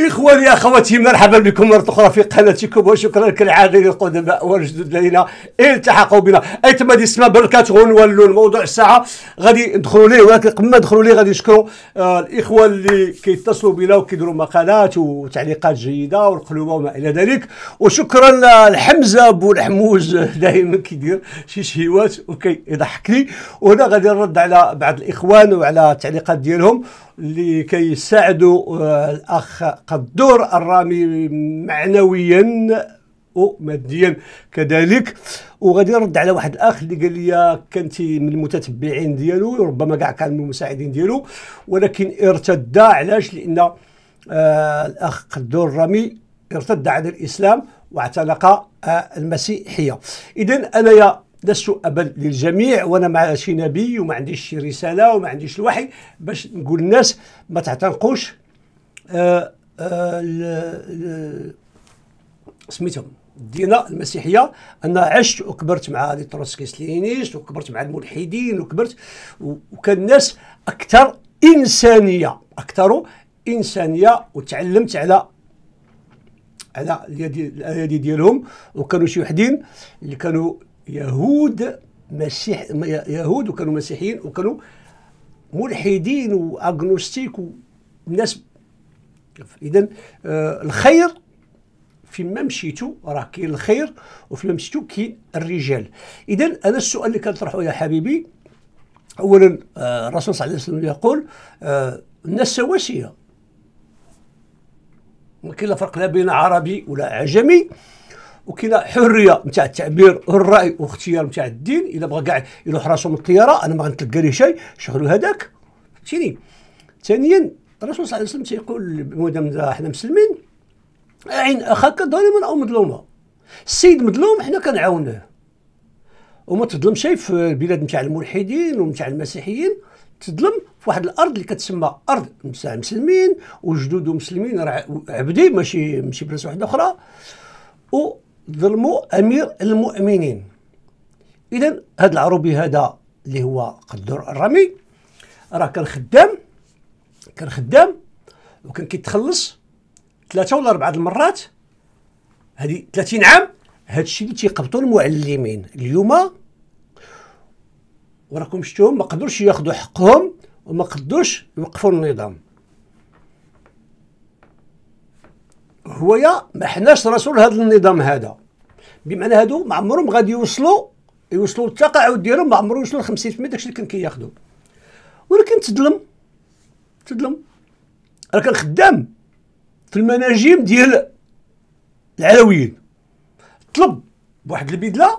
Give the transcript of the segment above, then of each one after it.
إخواني أخواتي مرحبا بكم مرة أخرى في قناتكم وشكرا كالعادة للقدماء والجدد الذين التحقوا بنا أيتما هذه السما بركات غنولوا الموضوع الساعة غادي ندخلوا ليه ولكن قبل ما ندخلوا ليه غادي نشكروا آه الإخوة اللي كيتصلوا بنا وكيديروا مقالات وتعليقات جيدة والقلوبة وما إلى ذلك وشكرا لحمزة بو الحموز دائما كيدير شي شهيوات وكيضحكني وهنا غادي نرد على بعض الإخوان وعلى التعليقات ديالهم اللي كيساعدوا آه الأخ قد دور الرامي معنويا وماديا كذلك وغادي نرد على واحد الاخ اللي قال لي كانت من المتتبعين ديالو ربما كاع كان من المساعدين ديالو ولكن ارتد علاش لان آه الاخ قدور الرامي ارتد عن الاسلام واعتنق آه المسيحيه اذا انايا لست ابا للجميع وانا مع شي نبي وما عنديش شي رساله وما عنديش الوحي باش نقول للناس ما تعتنقوش آه سميتهم الدينا المسيحيه انا عشت وكبرت مع لي تروسكيسلينيست وكبرت مع الملحدين وكبرت وكان الناس اكثر انسانيه اكثر انسانيه وتعلمت على على الايادي ديالهم وكانوا شي وحدين اللي كانوا يهود مسيح يهود وكانوا مسيحيين وكانوا ملحدين واغنوستيك وناس اذا آه، الخير فيما مشيتو راه كاين الخير وفيما مشيتو كاين الرجال اذا انا السؤال اللي كنطرحه يا حبيبي اولا آه، الرسول صلى الله عليه وسلم يقول آه، الناس سواسيه ما كاين لا فرق لا بين عربي ولا عجمي وكاين حريه نتاع التعبير والراي واختيار نتاع الدين الا بغى كاع يروح راسو من الطياره انا ما غنتلقى ليه شيء شغل هذاك فهمتيني ثانيا الرسول صلى الله عليه وسلم تيقول مادام حنا مسلمين عين اخاك ظالما او مظلوما السيد مظلوم حنا كنعاونوه وما تظلمش في البلاد نتاع الملحدين ونتاع المسيحيين تظلم في واحد الارض اللي كتسمى ارض نتاع المسلمين وجدود مسلمين راه عبدي ماشي ماشي بلاصه واحده اخرى وظلموا امير المؤمنين اذا هذا العروبي هذا اللي هو قدر الرمي راه كان خدام كان خدام وكان كيتخلص ثلاثه ولا اربعه المرات هذه 30 عام هذا الشيء اللي تيقبطوا المعلمين اليوم وراكم شفتوهم ما قدروش ياخذوا حقهم وما قدروش يوقفوا النظام هويا ما حناش رسول هذا النظام هذا بمعنى هادو ما عمرهم غادي يوصلوا يوصلوا للتقاعد ديالهم ما عمرهم يوصلوا ل 50% داكشي اللي كان كياخذوا ولكن تظلم تظلم راه كان خدام في المناجم ديال العلويين طلب بواحد البدله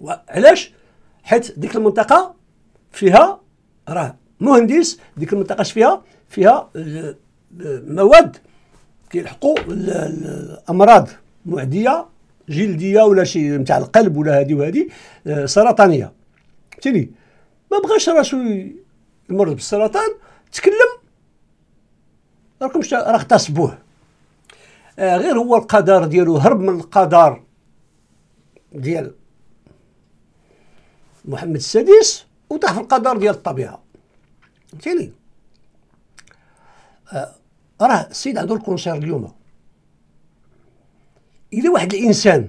وعلاش حيت ديك المنطقه فيها راه مهندس ديك المنطقه فيها فيها مواد كيلحقوا الامراض معديه جلديه ولا شي نتاع القلب ولا هذه وهذه آه، سرطانيه فهمتني ما بغاش راسو يمرض بالسرطان تكلم راكم راه اغتصبوه آه غير هو القدر ديالو هرب من القدر ديال محمد السادس وطاح في القدر ديال الطبيعه فهمتيني آه راه السيد عنده الكونسير اليوم اذا واحد الانسان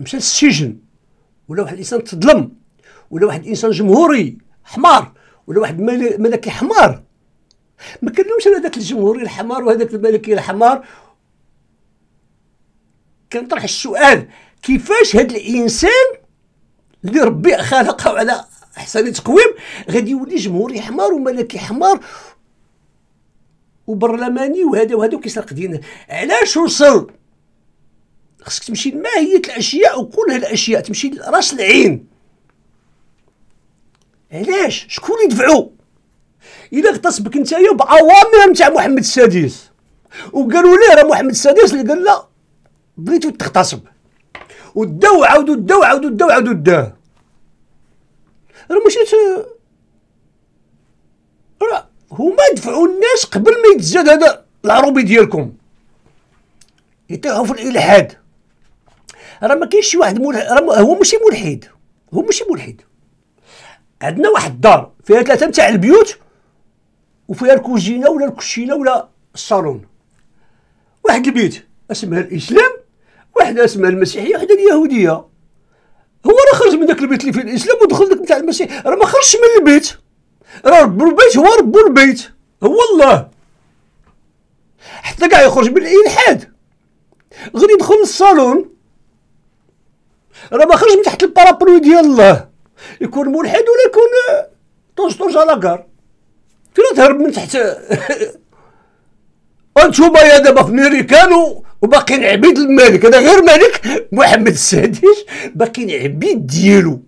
مشى للسجن ولا واحد الانسان تظلم ولا واحد الانسان جمهوري حمار ولا واحد ملكي حمار ما كلمش على ذاك الجمهوري الحمار وهذاك الملكي الحمار كنطرح السؤال كيفاش هذا الانسان اللي ربي خلقه على احسن تقويم غادي يولي جمهوري حمار وملكي حمار وبرلماني وهذا وهذا وكيسرق دينا علاش وصل خصك تمشي لماهيه الاشياء وكل هالاشياء تمشي لراس العين علاش شكون يدفعو الا اغتصبك نتايا باوامر نتاع محمد السادس وقالوا ليه راه محمد السادس اللي قال لا بغيتو تغتصب وداو عاودو داو عاودو داو عاودو داه راه مشيت راه هما دفعوا الناس قبل ما يتزاد هذا العروبي ديالكم يطيحوا في الالحاد راه ما كاينش شي واحد ملح... راه هو ماشي ملحد هو ماشي ملحد عندنا واحد الدار فيها ثلاثه نتاع البيوت وفيها الكوزينه ولا الكوشينه ولا الصالون واحد البيت اسمها الاسلام واحد اسمها المسيحيه واحد اليهوديه هو راه خرج من داك البيت اللي فيه الاسلام ودخل داك نتاع المسيح راه ما خرجش من البيت راه رب البيت هو رب البيت هو الله حتى كاع يخرج بالالحاد غير يدخل للصالون راه ما خرج من تحت البارابلو ديال الله يكون ملحد ولا يكون طوج طوج على كار فين تهرب من تحت انتوما يا دابا في ميريكانو وباقيين عبيد الملك هذا غير ملك محمد السادس باقيين عبيد ديالو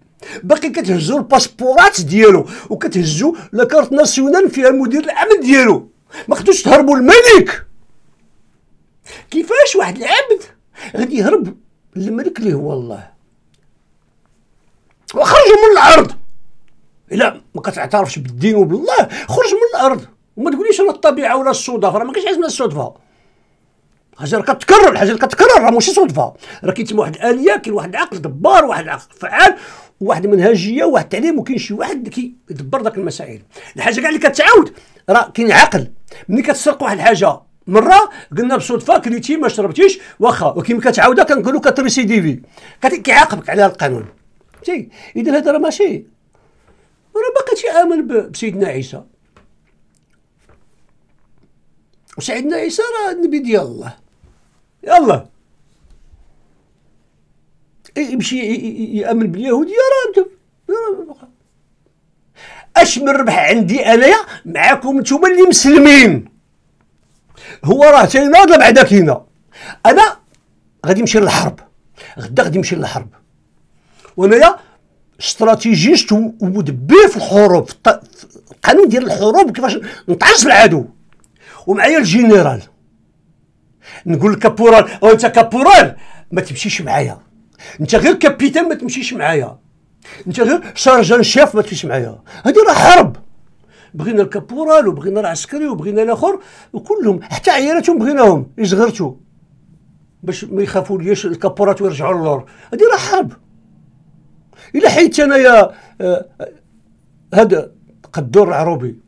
باقي كتهزوا الباسبورات ديالو وكتهزوا لا كارت ناسيونال فيها المدير العام ديالو ما خدوش تهربوا الملك كيفاش واحد العبد غادي يهرب للملك اللي هو الله وخرجوا من الارض الا ما كتعترفش بالدين وبالله خرج من الارض وما تقوليش انا الطبيعه ولا الصدفه راه ما كاينش حاجه اسمها الصدفه حاجه راه كتكرر الحاجه اللي كتكرر راه ماشي صدفه راه كيتم واحد الاليه كاين واحد العقل دبار واحد العقل فعال واحد المنهجيه واحد التعليم وكاين شي واحد كيدبر داك المسائل الحاجه كاع اللي كتعاود راه كاين عقل ملي كتسرق واحد الحاجه مره قلنا بصدفه كليتي ما شربتيش واخا وكيما كتعاودها كنقولوا كتريسيديفي كيعاقبك على القانون فهمتي اذا هذا راه ماشي راه باقي تيامن بسيدنا عيسى وسيدنا عيسى راه النبي ديال الله يلا يمشي يامن باليهوديه راه اش من ربح عندي انايا معاكم نتوما اللي مسلمين هو راه تيناضل بعدا كاينه انا غادي نمشي للحرب غدا غادي نمشي للحرب وانايا استراتيجيست ومدبر في الحروب القانون ديال الحروب كيفاش نتعرض العدو ومعايا الجنرال نقول الكابورال او انت كابورال ما تمشيش معايا انت غير كابيتان ما تمشيش معايا انت غير شارجان شيف ما تمشيش معايا هذه راه حرب بغينا الكابورال وبغينا العسكري وبغينا الاخر وكلهم حتى عيالاتهم بغيناهم يزغرتوا باش ما يخافوا ليش الكابورات ويرجعوا للور هذه راه حرب الى حيت انايا هذا آه، قدور العروبي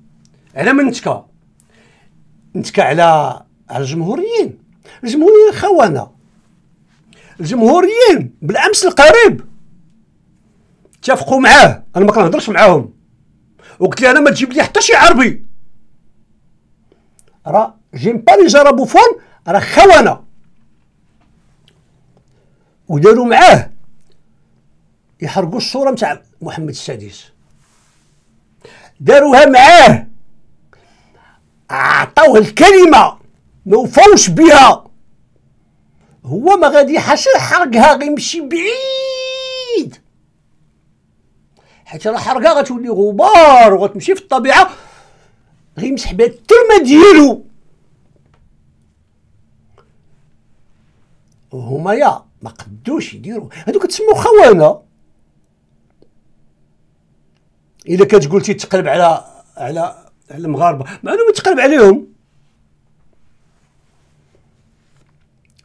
على من نتكا نتكا على على الجمهوريين الجمهوريين خوانا الجمهوريين بالامس القريب اتفقوا معاه انا ما كنهضرش معاهم وقلت لي انا ما تجيب لي حتى شي عربي راه جيم با لي جرى بوفون راه خونه وداروا معاه يحرقوا الصوره نتاع محمد السادس داروها معاه عطاوه الكلمه ما وفوش بها هو ما غادي يحرقها غيمشي بعيد حيت راه حرقها غتولي غبار وغتمشي في الطبيعه غيمسح بها الترمه ديالو وهما يا ما قدوش يديروا هادو كتسموا خوانه الا كتقول تيتقلب على على على المغاربه مع انه يتقلب عليهم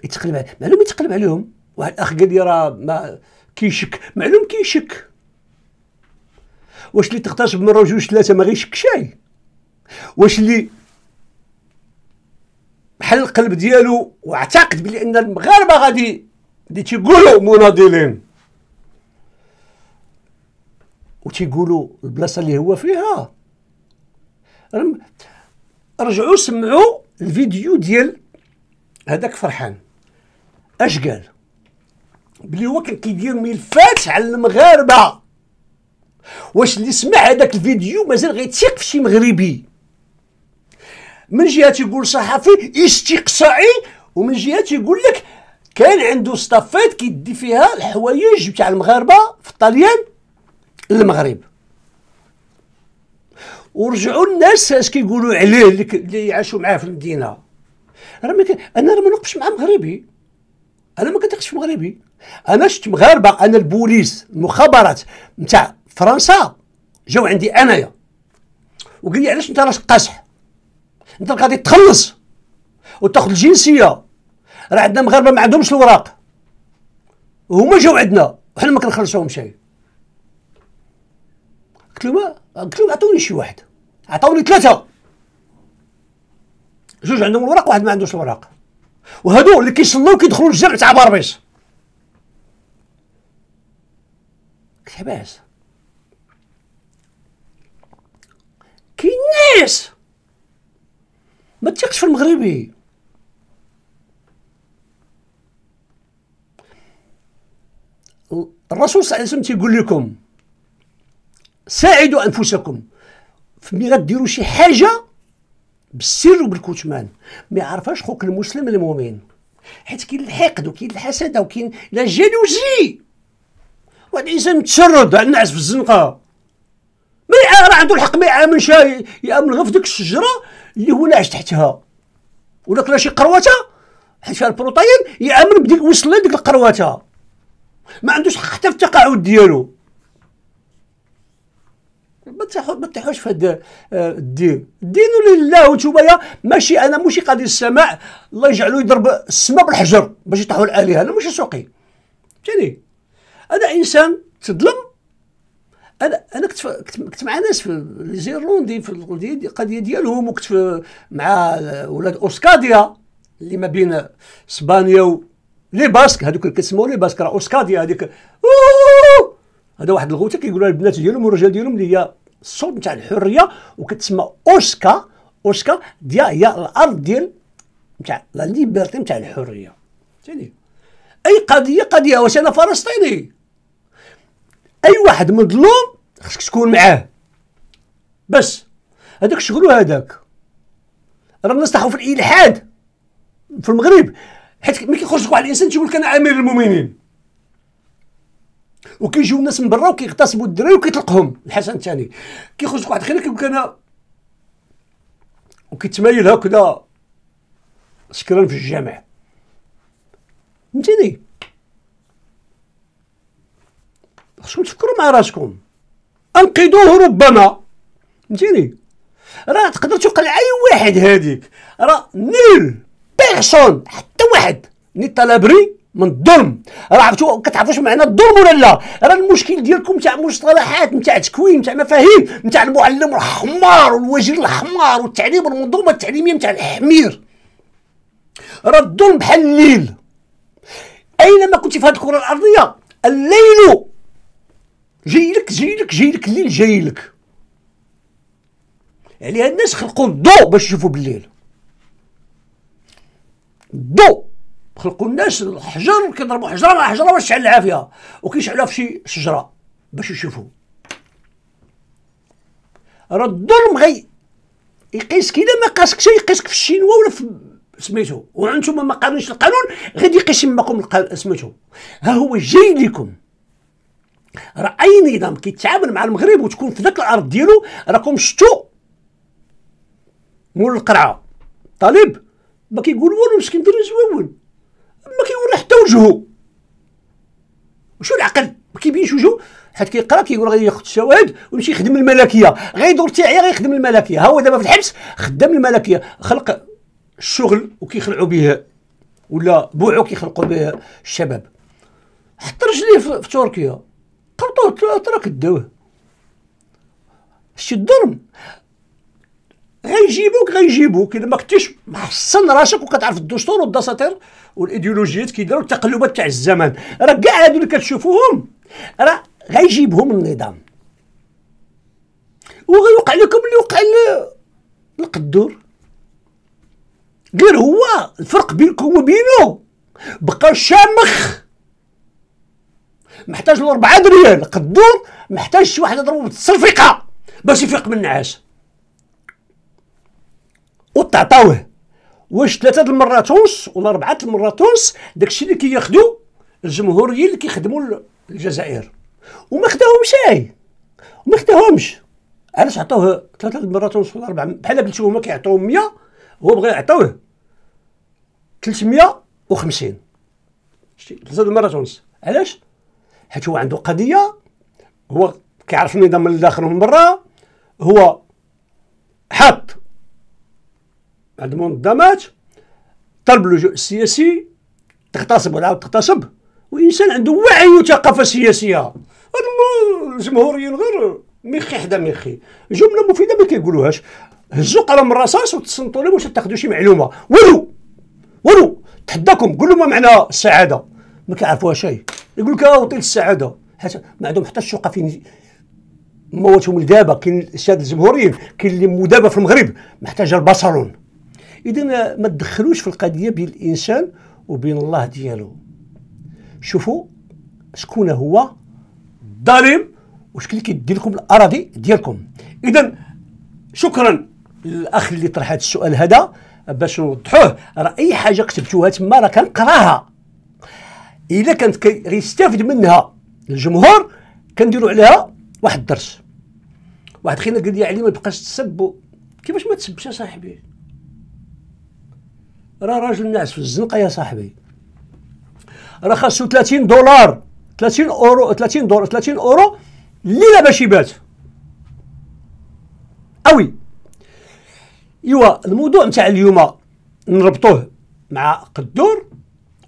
يتقلب على معلوم يتقلب عليهم واحد الاخ قال لي راه ما كيشك معلوم كيشك واش اللي تغتصب مره جوج ثلاثه ما غيشك شاي واش اللي بحال القلب ديالو واعتقد بلي ان المغاربه غادي اللي تيقولوا مناضلين وتيقولوا البلاصه اللي هو فيها رجعوا سمعوا الفيديو ديال هذاك فرحان اش قال بلي هو كان كيدير ملفات على المغاربه واش اللي سمع هذاك الفيديو مازال غيتيق في شي مغربي من جهه تيقول صحفي استقصائي ومن جهه تيقول لك كان عنده ستافات كيدي فيها الحوايج تاع المغاربه في الطليان للمغرب ورجعوا الناس اش كيقولوا عليه اللي عاشوا معاه في المدينه راه مك... انا راه ما نوقفش مع مغربي انا ما كنتقش في مغربي انا شفت مغاربه انا البوليس المخابرات نتاع فرنسا جاو عندي انايا وقال لي علاش انت راك قاصح انت غادي تخلص وتاخذ الجنسيه راه عندنا مغاربه ما عندهمش الوراق وهما جاو عندنا وحنا ما كنخلصوهم شيء قلت لهم قلت لهم عطوني شي واحد عطوني ثلاثه جوج عندهم الوراق واحد ما عندوش الوراق وهادو اللي كيصلوا كيدخلوا للجامع تاع باربيس قلت حباس كاين ناس ما تثقش في المغربي الرسول صلى الله عليه وسلم تيقول لكم ساعدوا انفسكم ملي غديروا شي حاجه بالسر وبالكتمان ما يعرفهاش خوك المسلم المؤمن حيت كاين الحقد وكاين الحسد وكاين لا جالوزي واحد الانسان متشرد النعس في الزنقه ما راه عنده الحق ما يعاملش يامن غير في ديك الشجره اللي هو ناعش تحتها ولا كلا شي قروته حيت فيها البروتين يامن بديك وصل لديك القروته ما عندوش حق حتى في التقاعد ديالو ما تحوش في هذا آه، الدين الدين لله وانتم ماشي انا ماشي قاضي السماء الله يجعله يضرب السماء بالحجر باش يطيحوا الالهه انا ماشي سوقي فهمتني انا انسان تظلم انا انا كنت كنت مع ناس في ليزيرلوندي في القضيه ديالهم وكنت مع ولاد اوسكاديا اللي ما بين اسبانيا و لي باسك هذوك اللي كتسموا لي باسك راه اوسكاديا هذيك أوه هذا واحد الغوته كيقولوا البنات ديالهم والرجال ديالهم اللي هي الصوت نتاع الحريه وكتسمى اوسكا اوسكا ديال هي الارض ديال نتاع لا ليبرتي نتاع الحريه فهمتيني اي قضيه قضيه واش انا فلسطيني اي واحد مظلوم خصك تكون معاه بس هذاك شغلو هذاك راه الناس في الالحاد في المغرب حيت ملي كيخرج واحد الانسان تيقول لك انا امير المؤمنين وكيجيو الناس من برا وكيغتصبوا الدراري وكيطلقهم الحسن الثاني كيخرج واحد خير كيبقى انا وكيتمايل هكذا سكران في الجامع فهمتيني خصكم تفكروا مع راسكم انقذوه ربما فهمتيني راه تقدر توقع اي واحد هذيك راه نيل بيرسون حتى واحد ني طلبري من الظلم راه عرفتوا شنو معنى الظلم ولا لا راه المشكل ديالكم تاع مصطلحات تاع تكوين تاع مفاهيم تاع المعلم الحمار والوزير الحمار والتعليم والمنظومه التعليميه تاع الحمير راه الظلم بحال الليل اينما كنتي في هذه الكره الارضيه الليل جاي لك جاي لك جاي لك الليل جاي لك عليها الناس خلقوا الضوء باش يشوفوا بالليل الضوء خلقوا الناس الحجر كيضربوا حجره على حجره باش تشعل العافيه وكيشعلوها في شي شجره باش يشوفوا راه الظلم غي يقيس كي ما قاسكش يقيسك في الشينوا ولا في سميتو وانتم ما قارنش القانون غادي يقيس ماكم سميتو ها هو جاي لكم راه اي نظام كيتعامل مع المغرب وتكون في ذاك الارض ديالو راكم شتو مول القرعه طالب ما كيقول والو مسكين دير زويون وجهه وشو العقل كيبين شو وجهه حيت كيقرا كيقول غادي ياخذ الشواهد ويمشي يخدم الملكيه غيدور تاعي غيخدم الملكيه ها هو دابا في الحبس خدام الملكيه خلق الشغل وكيخلعوا به ولا بوعو كيخلقوا به الشباب حط رجليه في تركيا قبطوه تراك داوه شتي الظلم غيجيبوك غيجيبوك الا ما كنتيش محصن راسك وكتعرف الدستور والدساتير والايديولوجيات كيديروا التقلبات تاع الزمان راه كاع هادو اللي كتشوفوهم راه غيجيبهم النظام وغيوقع لكم اللي وقع القدور غير هو الفرق بينكم وبينه بقى شامخ محتاج له 4 دريال قدور محتاج شي واحد يضربه بالتصرفيقه باش يفيق من النعاس وتعطاوه واش ثلاثه المرات ونص ولا اربعه المرات ونص داكشي اللي كياخذوا الجمهوريين اللي كيخدموا الجزائر وما خداهمش اي وما خداهمش علاش عطوه ثلاثه المرات ونص ولا اربعه بحال قلت هما كيعطوه 100 هو بغى يعطوه 350 شتي ثلاثه المرات ونص علاش حيت هو عنده قضيه هو كيعرف النظام من داخل من برا هو حط عند منظمات طلب اللجوء السياسي تغتصب ولا تغتصب وانسان عنده وعي وثقافه سياسيه الجمهوريين غير ميخي حدا ميخي جمله مفيده ما كيقولوهاش هزوا قلم الرصاص وتصنتوا لهم باش تاخذوا شي معلومه ولو ولو تحداكم قول لهم ما معنى السعاده ما كيعرفوها شيء يقول لك آه، وطيل السعاده حتى ما عندهم حتى الشقه فين موتهم لدابا كاين الشاد الجمهوريين كاين اللي مدابا في المغرب محتاجه البصلون اذا ما تدخلوش في القضيه بين الانسان وبين الله ديالو شوفوا شكون هو الظالم وشكون اللي كيدير لكم الاراضي ديالكم اذا شكرا للاخ اللي طرح هذا السؤال هذا باش نوضحوه راه اي حاجه كتبتوها تما راه كنقراها الا كانت كيستافد منها الجمهور كنديروا عليها واحد الدرس واحد خينا قال لي علي ما تبقاش تسب كيفاش ما تسبش يا صاحبي راه راجل ناعس في الزنقه يا صاحبي راه خاصو 30 دولار 30 اورو 30 دولار 30 اورو الليله باش يبات قوي ايوا الموضوع نتاع اليوم نربطوه مع قدور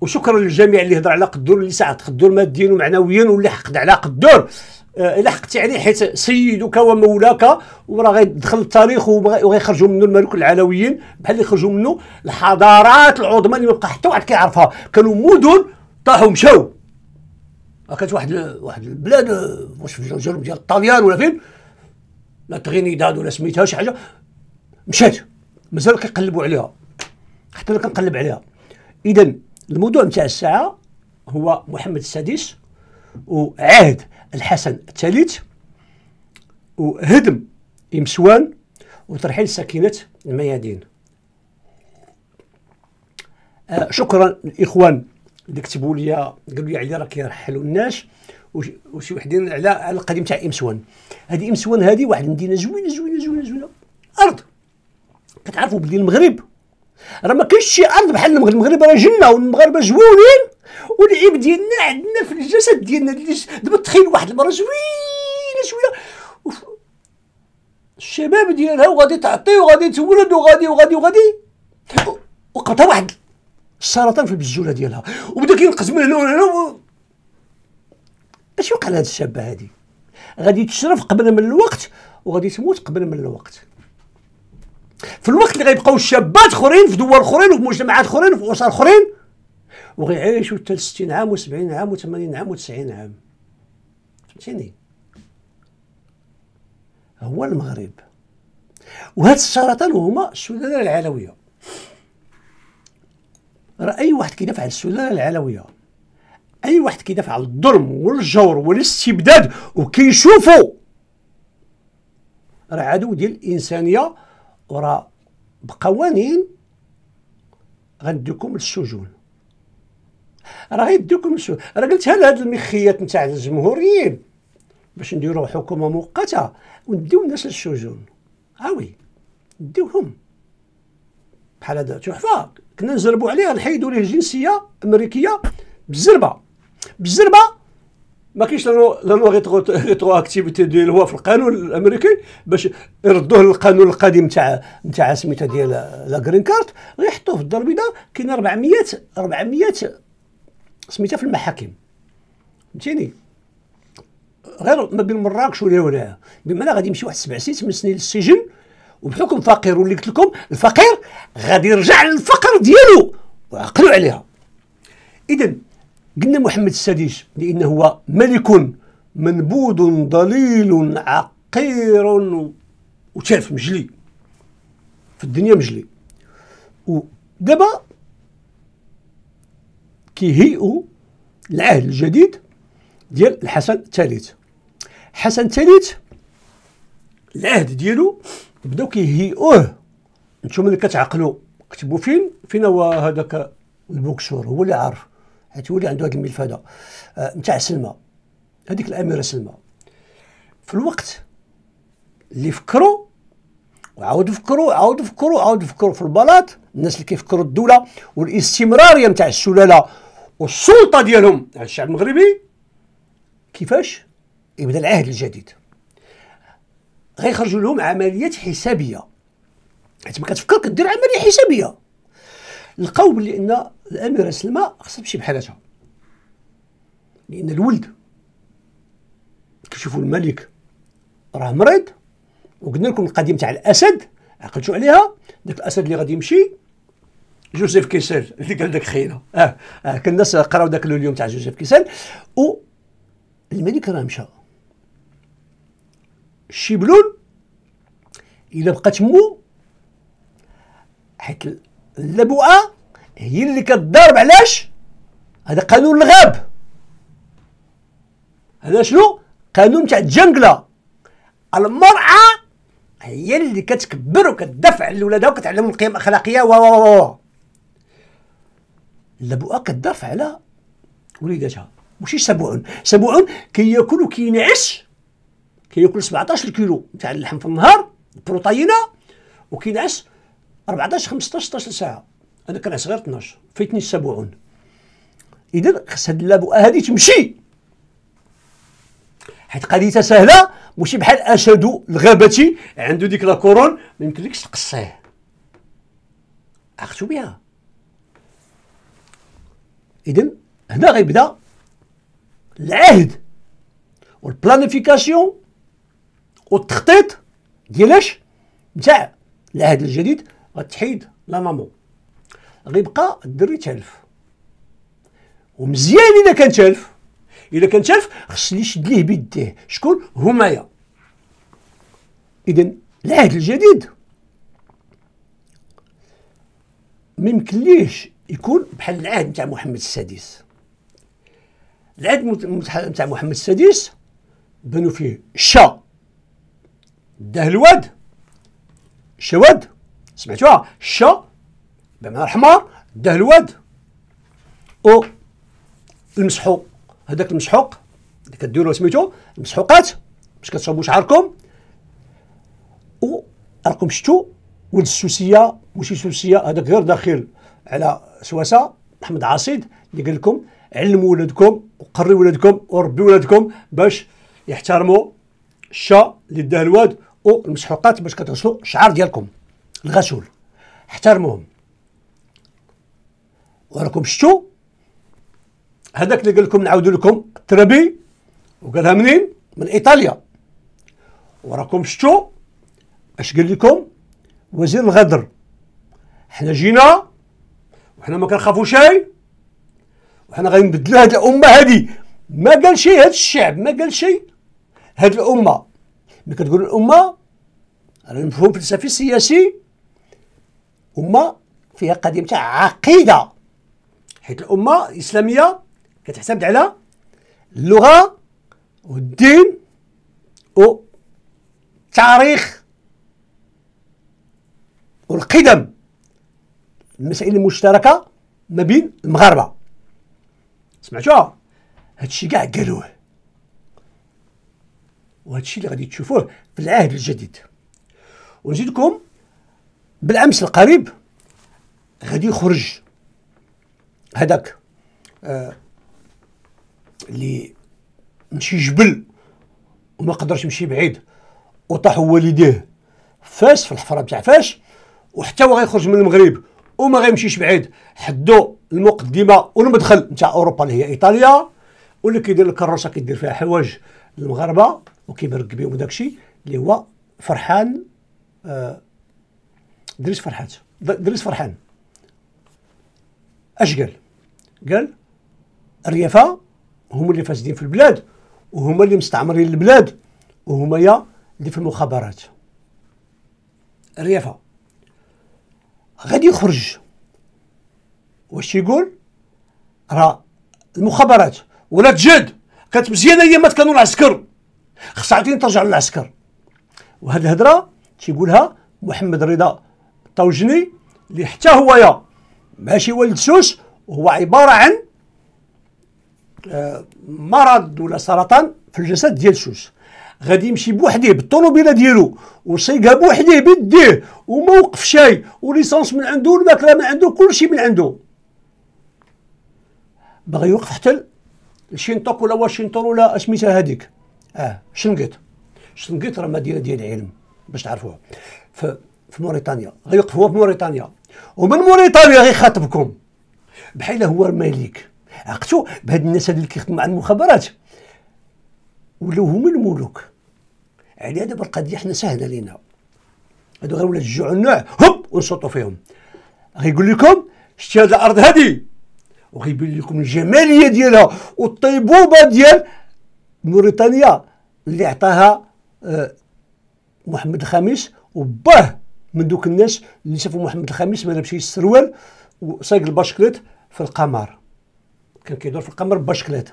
وشكرا للجميع اللي هضر على قدور اللي ساعد قدور ماديا ومعنويا واللي حقد على قدور آه، لحقتي يعني عليه حيت سيدك ومولاك وراه غيدخل التاريخ وغيخرجوا منه الملوك العلويين بحال اللي خرجوا منه الحضارات العظمى اللي ما بقى حتى واحد كيعرفها كانوا مدن طاحوا مشاو آه، كانت واحد واحد البلاد آه، واش في الجنوب ديال الطليان ولا فين لا ترينيداد ولا سميتها شي حاجه مشات مازالوا كيقلبوا عليها حتى انا كنقلب عليها اذا الموضوع نتاع الساعه هو محمد السادس وعهد الحسن الثالث وهدم إمسوان وترحيل سكينة الميادين آه شكرا الإخوان اللي كتبوا لي قالوا لي على راه كيرحلوا الناس وشي وحدين على على القديم تاع إمسوان هذه إمسوان هذه واحد المدينة زوينة زوينة زوينة زوينة أرض كتعرفوا بلي المغرب راه ما كاينش شي أرض بحال المغرب المغرب راه جنة والمغاربة زوينين والعيب ديالنا عندنا في الجسد ديالنا اللي دابا تخيل واحد المره زوينه شويه الشباب ديالها وغادي تعطي وغادي تولد وغادي وغادي وغادي وقطع واحد السرطان في البزوله ديالها وبدا كينقز من هنا وهنا اش وقع لهاد الشابه هادي غادي تشرف قبل من الوقت وغادي تموت قبل من الوقت في الوقت اللي غيبقاو الشابات اخرين في دول اخرين وفي مجتمعات اخرين وفي اسر اخرين وغيعيشوا حتى 60 عام و70 عام و80 عام و90 عام فهمتيني هو المغرب وهذا السرطان هما السلاله العلويه راه اي واحد كيدافع على السلاله العلويه اي واحد كيدافع على الظلم والجور والاستبداد وكيشوفوا راه عدو ديال الانسانيه وراه بقوانين غنديكم للسجون راه يدوكم السوء راه قلتها لهاد المخيات نتاع الجمهوريين باش نديروا حكومه مؤقته ونديو الناس للشجون عاوي نديوهم بحال هذا تحفه كنا نجربوا عليه نحيدوا ليه جنسيه امريكيه بالزربه بالزربه ما كاينش لانو ريترو اكتيفيتي ديال هو في القانون الامريكي باش يردوه للقانون القديم تاع تاع سميتها ديال لا جرين كارت غيحطوه في الدار البيضاء كاين 400 400 سميتها في المحاكم فهمتيني غير ما بين مراكش ولا ولا بمعنى غادي يمشي واحد سبع سنين ثمان سنين للسجن وبحكم فقير واللي قلت لكم الفقير غادي يرجع للفقر ديالو وعقلوا عليها اذا قلنا محمد السادس لانه هو ملك منبود ضليل عقير وتعرف مجلي في الدنيا مجلي ودابا كيهيئوا العهد الجديد ديال الحسن الثالث حسن الثالث العهد ديالو بداو كيهيئوه نتوما اللي كتعقلوا كتبوا فين فين هو هذاك البوكسور هو اللي عارف حيت هو اللي عنده هذا الملف آه، هذا نتاع سلمى هذيك الاميره سلمى في الوقت اللي فكروا وعاودوا فكروا عاودوا فكروا عاودوا فكروا في البلاط الناس اللي كيفكروا الدوله والاستمراريه نتاع السلاله والسلطه ديالهم على الشعب المغربي كيفاش يبدا العهد الجديد غيخرجوا لهم عمليات حسابيه حيت ما كتفكر كدير عمليه حسابيه لقاو بلي ان الاميره سلمى خصها تمشي بحالتها لان الولد كيشوفوا الملك راه مريض وقلنا لكم القضيه تاع الاسد عقلتوا عليها داك الاسد اللي غادي يمشي جوزيف كيسل اللي قال داك خينا اه اه كان الناس قراو داك اليوم تاع جوزيف كيسل و الملك راه مشى الشبلون الى بقات مو حيت اللبؤه هي اللي كتضارب علاش هذا قانون الغاب هذا شنو قانون تاع الجنقله المراه هي اللي كتكبر وكتدفع لولادها وكتعلمهم القيم الاخلاقيه و و و اللبؤه كتضرف على وليداتها ماشي سبوعون سبوعون كياكل كي وكينعس كياكل 17 كيلو تاع اللحم في النهار بروتينا وكينعس 14 15 16 ساعه انا كنعس غير 12 فايتني سبعون اذا خص هاد اللبؤه هادي تمشي حيت قضيتها سهله ماشي بحال اسد الغابه عنده ديك لا كورون ما يمكنلكش تقصيه عقلتوا بها اذا هنا غيبدا العهد والبلانيفيكاسيون والتخطيط ديالاش نتاع العهد الجديد غتحيد لا مامو غيبقى الدري تالف ومزيان الا كان تالف الا كان تالف خص لي يشد ليه بيديه شكون همايا اذا العهد الجديد ما يكون بحال العهد نتاع محمد السادس العهد نتاع محمد السادس بنوا فيه شا الدهلواد شواد سمعتوها شا بمعنى الحمار الدهلواد او المسحوق هذاك المسحوق اللي كديروا سميتو المسحوقات باش كتصوبوا شعركم و راكم شفتوا ولد السوسيه ماشي سوسيه هذاك غير داخل على سواسا محمد عصيد اللي قال لكم علموا ولادكم وقريوا ولادكم وربيوا ولادكم باش يحترموا الشا اللي داه الواد والمسحوقات باش كتغسلوا الشعر ديالكم الغسول احترموهم وراكم شتو هذاك اللي قال لكم نعاودوا لكم التربي وقالها منين من ايطاليا وراكم شتو اش قال لكم وزير الغدر حنا جينا وحنا ما كنخافو شي وحنا غادي هاد الامه هادي ما قال شي هاد الشعب ما قال شي هاد الامه ملي كتقول الامه على المفهوم الفلسفي السياسي امه فيها قضيه تاع عقيده حيت الامه الاسلاميه كتعتمد على اللغه والدين والتاريخ والقدم المسائل المشتركه ما بين المغاربه سمعتوها هادشي كاع قالوه وهادشي اللي غادي تشوفوه في العهد الجديد ونزيدكم بالامس القريب غادي يخرج هذاك آه اللي مشي جبل وما قدرش يمشي بعيد وطاحوا والديه فاس في الحفره بتاع فاس وحتى هو غيخرج من المغرب وما غيمشيش بعيد حدو المقدمه والمدخل نتاع اوروبا اللي هي ايطاليا واللي كيدير الكروسه كيدير فيها حوايج المغاربه وكيبرك بهم داكشي اللي هو فرحان آه، دريس فرحات دريس فرحان اش قال؟ قال الريافه هما اللي فاسدين في البلاد وهما اللي مستعمرين البلاد وهما يا اللي في المخابرات الريافه غادي يخرج واش يقول راه المخابرات ولا تجد كانت مزيانه ايامات كانوا العسكر خص عاوتاني ترجع للعسكر وهاد الهضره تيقولها محمد رضا الطوجني اللي حتى هويا ماشي ولد سوس هو عباره عن آه، مرض ولا سرطان في الجسد ديال سوس غادي يمشي بوحديه بالطوموبيله ديالو وصيقها بوحديه بيديه وما وقف شيء وليسانس من عنده والماكله من عنده كلشي من عنده باغي يوقف حتى الشنطوك ولا واشنطن ولا اسميتها هذيك اه شنقيط شنقيط راه مدينه ديال العلم باش تعرفوها في في موريتانيا غيوقف هو في موريتانيا ومن موريتانيا غيخاطبكم بحال هو الملك عقلتو بهاد الناس هادو اللي كيخدموا مع المخابرات ولاو هما الملوك على يعني دابا القضيه حنا سهله لينا هادو غير الجوع النوع هوب ونصوتوا فيهم غيقول لكم شتي هاد الارض هادي وغيبين لكم الجماليه ديالها والطيبوبه ديال موريتانيا اللي عطاها آه، محمد الخامس وباه من دوك الناس اللي شافوا محمد الخامس ما لابسش السروال وسايق الباشكليت في القمر كان كيدور في القمر باشكليت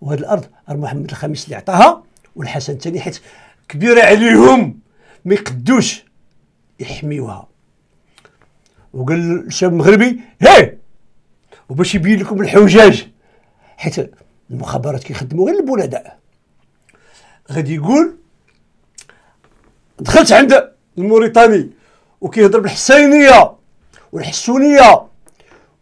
وهاد الارض راه محمد الخامس اللي عطاها والحسن الثاني حيت كبيره عليهم ما يقدوش يحميوها وقال الشاب المغربي هي وباش يبين لكم الحجاج حيت المخابرات كيخدموا غير البلداء غادي يقول دخلت عند الموريتاني وكيهضر بالحسينيه والحسونيه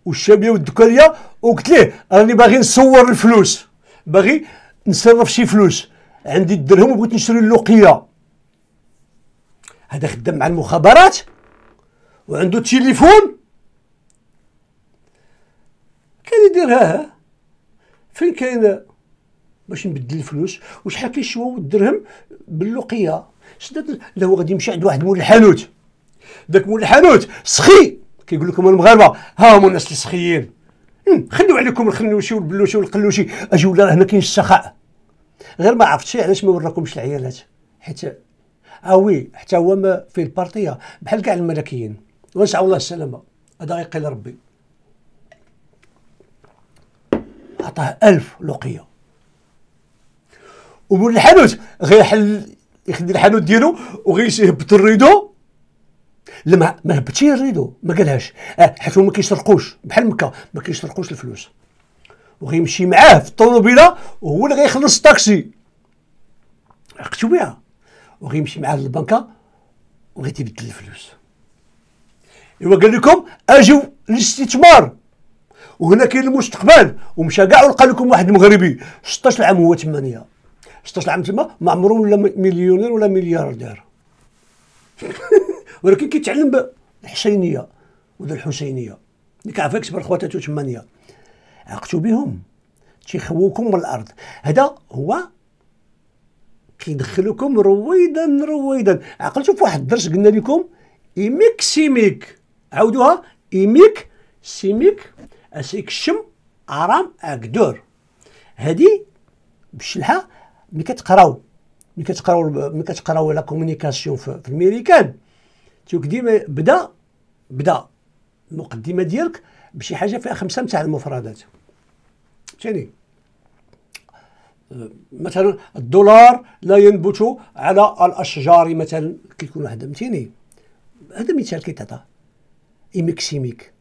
والشاميه والدكانيه وقلت ليه راني باغي نصور الفلوس باغي نصرف شي فلوس عندي الدرهم وبغيت نشري اللوقيه هذا خدام مع المخابرات وعنده تليفون كان ها فين كاين باش نبدل الفلوس وشحال كيشواو الدرهم باللقيه شدت لا هو غادي يمشي عند واحد مول الحانوت داك مول الحانوت سخي كيقول لكم المغاربه ها هما الناس اللي سخيين خليو عليكم الخنوشي والبلوشي والقلوشي اجي ولا هنا كاين السخاء غير ما عرفتش علاش ما وراكمش العيالات حيت اوي آه حتى هو ما فيه البارطيه بحال كاع الملكيين ونسعى الله السلامه هذا غيقيل ربي عطاه ألف لقيه ومول الحانوت غيحل يخدي الحانوت ديالو وغيهبط الريدو لما ما هبتش يريدو ما قالهاش اه حيت هما كيسرقوش بحال مكه ما كيسرقوش الفلوس وغيمشي معاه في الطوموبيله وهو اللي غيخلص الطاكسي عقلتو بها وغيمشي معاه للبنكه وغيتبدل الفلوس ايوا قال لكم اجيو للاستثمار وهنا كاين المستقبل ومشى كاع ولقى لكم واحد مغربي 16 عام هو ثمانيه 16 عام تما ما عمره ولا مليونير ولا ملياردير ولكن كيتعلم بالحسينيه ولا الحسينيه اللي كيعرف يكسب خواتاتو ثمانيه عقتو بهم تيخووكم من الارض هذا هو كيدخلكم رويدا رويدا عقلتو في واحد الدرس قلنا لكم ايميك سيميك عاودوها ايميك سيميك اسيك الشم ارام اكدور هادي بالشلحه ملي كتقراو ملي كتقراو ملي كتقراو لا كومونيكاسيون في الميريكان تشوف ديما بدا بدا المقدمه ديالك بشي حاجه فيها خمسه نتاع المفردات ثاني مثلا الدولار لا ينبت على الاشجار مثلا كيكون واحد فهمتيني هذا مثال كيتعطى سيميك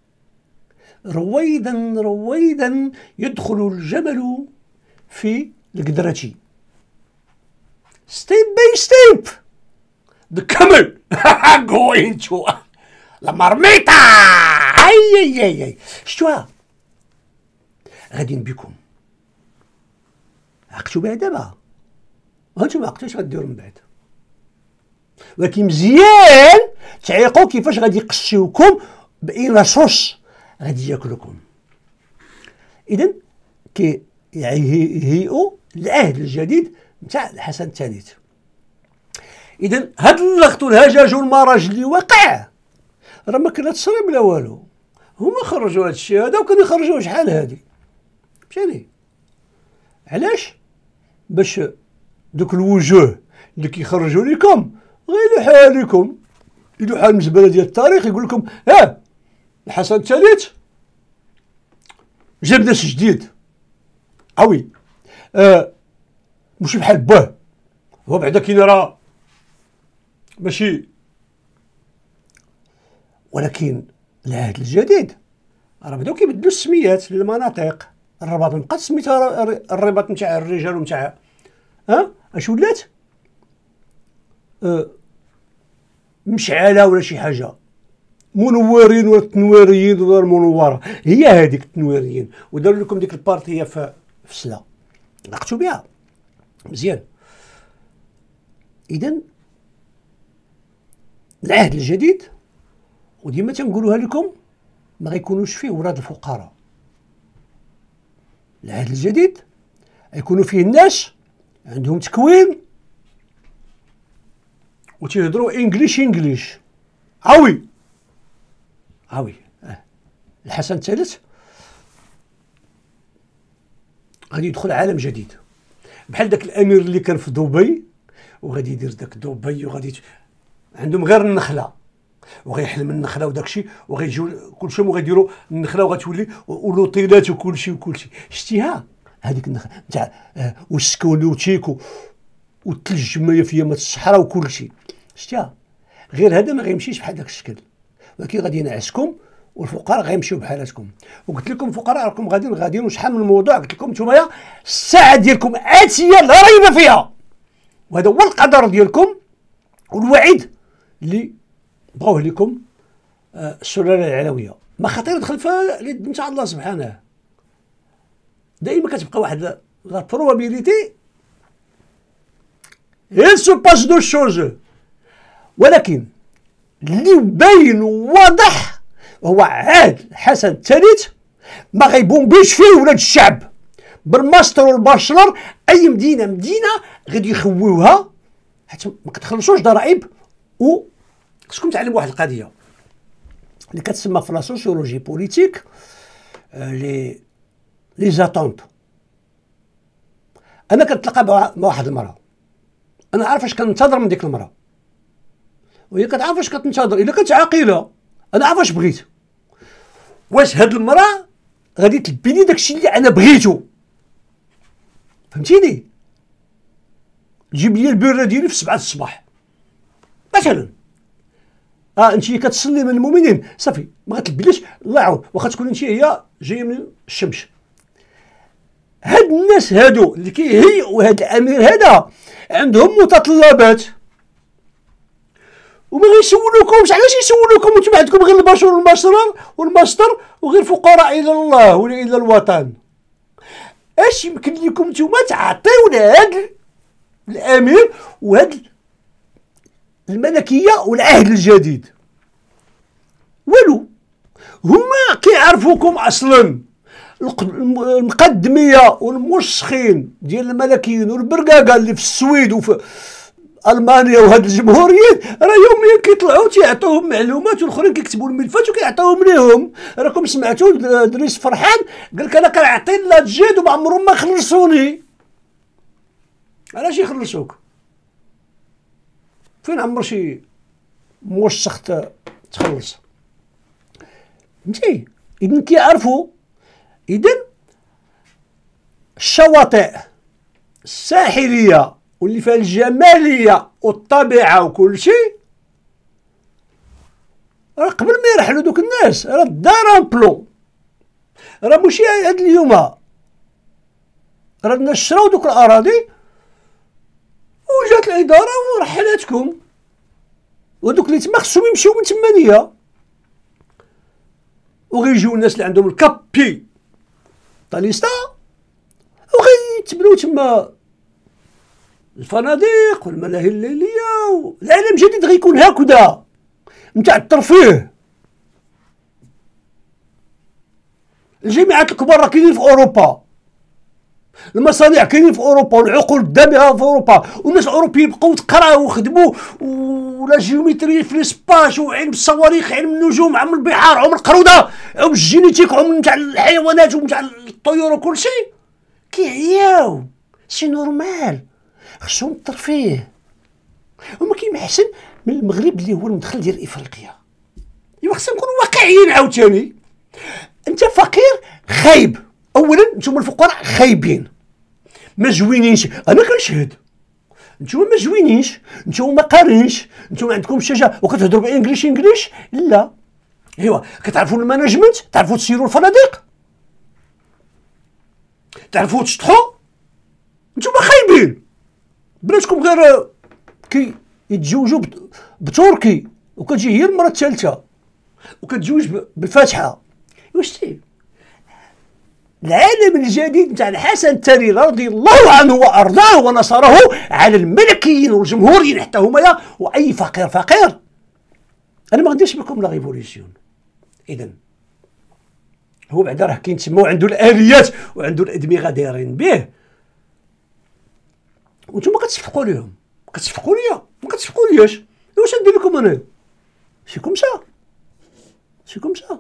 رويدا رويدا يدخل الجبل في القدرتي ستيب باي ستيب de kummel. Goincho. لا مرميطة اي اي اي اي شتوها غاديين بكم عقلتوا بها دابا هانتوما عقلتوا اش غديروا من بعد ولكن مزيان تعيقوا كيفاش غادي يقشيوكم باين صوص غادي ياكلوكم اذا كيهيئوا العهد الجديد نتاع الحسن الثالث اذا هاد اللغط والهجاج والمراج اللي وقع راه ما كانت لا لا والو هما خرجوا هاد الشيء هذا وكانوا يخرجوه شحال هادي فهمتني علاش باش دوك الوجوه اللي كيخرجوا لكم غير عليكم لكم يلوحوها المزبله ديال التاريخ يقول لكم ها الحسن الثالث جاب ناس جديد قوي آه مش بحال باه هو بعدا كاين راه ماشي ولكن العهد الجديد راه بداو كيبدلوا السميات للمناطق الرباط بقات سميتها الرباط نتاع الرجال ونتاع ها اش ولات أه مشعله ولا شي حاجه منورين ولا التنويريين ولا المنوره هي هذيك التنويريين وداروا لكم ديك البارتيه في في سلا لقتوا بها مزيان اذا العهد الجديد وديما تنقولوها لكم ما غيكونوش فيه ولاد الفقراء العهد الجديد يكونوا فيه الناس عندهم تكوين وتيهضروا انجليش انجليش عوي عوي آه. الحسن الثالث غادي يدخل عالم جديد بحال داك الامير اللي كان في دبي وغادي يدير داك دبي وغادي عندهم غير النخله وغيحلم النخله وداكشي وغيجيو كلشي وغيديروا النخله وغتولي ولوطيلات وكل شيء وكل شيء شتيها هذيك النخله نتاع آه والسكون والثلج ما في يمات الصحراء وكل شيء شتيها غير هذا ما غيمشيش بحال داك الشكل ولكن غادي ينعسكم والفقراء غيمشيو بحالاتكم وقلت لكم الفقراء راكم غاديين غاديين وشحال من الموضوع قلت لكم نتوما الساعه ديالكم اتيه لا ريب فيها وهذا هو القدر ديالكم والوعيد اللي بغاوه لكم آه، السلاله العلويه ما خطير دخل فيها اللي شاء الله سبحانه دائما كتبقى واحد لا بروبابيليتي ايل سو باس دو شوز ولكن اللي باين واضح هو عاد الحسن الثالث ما غيبومبيش فيه ولاد الشعب بالماستر والباشلر اي مدينه مدينه غادي يخويوها حيت ما كتخلصوش ضرائب و خصكم تعلموا واحد القضيه اللي كتسمى في لاسوسيولوجي بوليتيك آه، لي لي زاتونت انا كنتلقى مع واحد المراه انا عارف اش كننتظر من ديك المراه وهي كتعرف اش كتنتظر الا كانت عاقله انا عارف اش بغيت واش هاد المراه غادي تلبي لي داكشي اللي انا بغيتو فهمتيني جيب لي البيره ديالي في 7 الصباح مثلا اه انت كتصلي من المؤمنين صافي ما غتلبليش الله يعاون واخا تكون انت هي جايه من الشمس هاد الناس هادو اللي كيهيئوا هاد الامير هذا عندهم متطلبات وما غيسولوكمش علاش يسولوكم وانتم عندكم غير البشر والمشرر والمصدر وغير فقراء الى الله ولا الى الوطن اش يمكن لكم نتوما تعطيو لهاد الامير وهاد الملكيه والعهد الجديد والو هما كيعرفوكم اصلا المقدميه والمرشخين ديال الملكيين والبرقاقه اللي في السويد وفي المانيا وهاد الجمهوريات راه يوميا كيطلعوا تيعطوهم معلومات والاخرين كيكتبوا الملفات وكيعطيوهم ليهم راكم سمعتوا دريس فرحان قال لك انا كنعطي لا جيد وما عمرهم ما خلصوني علاش يخلصوك فين عمر شي موشخ تخلص فهمتي اذا كيعرفوا اذا الشواطئ الساحليه واللي فيها الجماليه والطبيعه وكل شيء راه قبل ما يرحلوا دوك الناس راه دار بلو راه ماشي هاد اليوم راه الناس شراو دوك الاراضي وجات الاداره ورحلاتكم ودوك اللي تما خصهم يمشيو من تمانية وغيجيو الناس اللي عندهم الكابي تاع ليستا تما الفنادق والملاهي الليليه والعالم الجديد غيكون هكذا نتاع الترفيه الجامعات الكبار راه كاينين في اوروبا المصانع كاينين في اوروبا والعقول قدامها في اوروبا والناس الاوروبيين بقاو تقراو وخدموا ولا جيومتري في الاسباش وعلم الصواريخ علم النجوم علم البحار علم القروده علم الجينيتيك علم نتاع الحيوانات ونتاع الطيور وكلشي كيعياو سي نورمال خصهم الترفيه هما كاين احسن من المغرب اللي هو المدخل ديال افريقيا ايوا خصنا نكونوا واقعيين عاوتاني انت فقير خايب اولا نتوما الفقراء خايبين ما زوينينش انا كنشهد نتوما ما زوينينش نتوما ما قارينش نتوما عندكم شجاعه وكتهضروا بانجليش انجليش لا ايوا كتعرفوا المانجمنت تعرفوا تسيروا الفنادق تعرفوا تشطحوا نتوما خايبين بناتكم غير كي يتزوجوا بتركي وكتجي هي المره الثالثه وكتزوج بالفاتحه واش تي العالم الجديد نتاع الحسن الثاني رضي الله عنه وارضاه ونصره على الملكيين والجمهوريين حتى هما واي فقير فقير انا ما غنديرش بكم لا ريفوليسيون اذا هو بعدا راه كاين تما وعنده الاليات وعنده الادمغه دايرين به وانتم كتصفقوا ليهم كتصفقوا ليا ما كتصفقوا لياش واش ندير لكم انا سي كوم سا سي كوم سا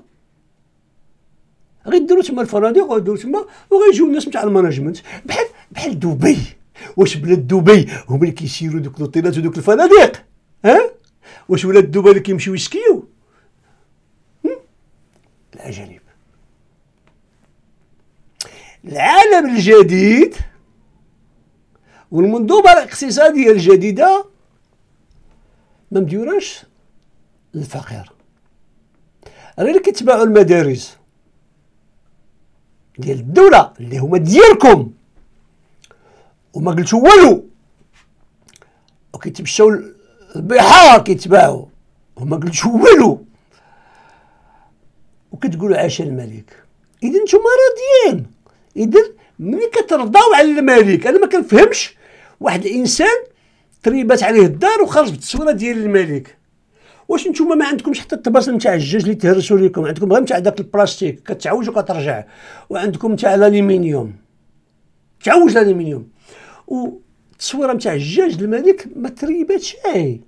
غيديروا تما الفنادق وغيديروا تما وغيجيو الناس نتاع الماناجمنت بحال بحال دبي واش بلاد دبي هما اللي كيسيروا دوك لوطيلات ودوك الفنادق ها واش ولاد دبي اللي كيمشيو يسكيو الاجانب العالم الجديد والمندوبة الاقتصادية الجديدة ما مديوراش للفقير راه اللي كيتباعوا المدارس ديال الدوله اللي هما ديالكم وما قلتو والو وكيتمشاو البحار كيتباعوا وما قلتو والو وكتقولوا عاش الملك اذا نتوما راضيين اذا ملي كترضاو على الملك انا ما كنفهمش واحد الانسان تريبات عليه الدار وخرج بالتصويره ديال الملك واش نتوما ما عندكمش حتى الطباسل نتاع الجاج اللي تهرسوا لكم عندكم غير نتاع داك البلاستيك كتعوج وكترجع وعندكم نتاع الالومنيوم تعوج الالومنيوم والتصويره نتاع الجاج الملك ما تريباتش اي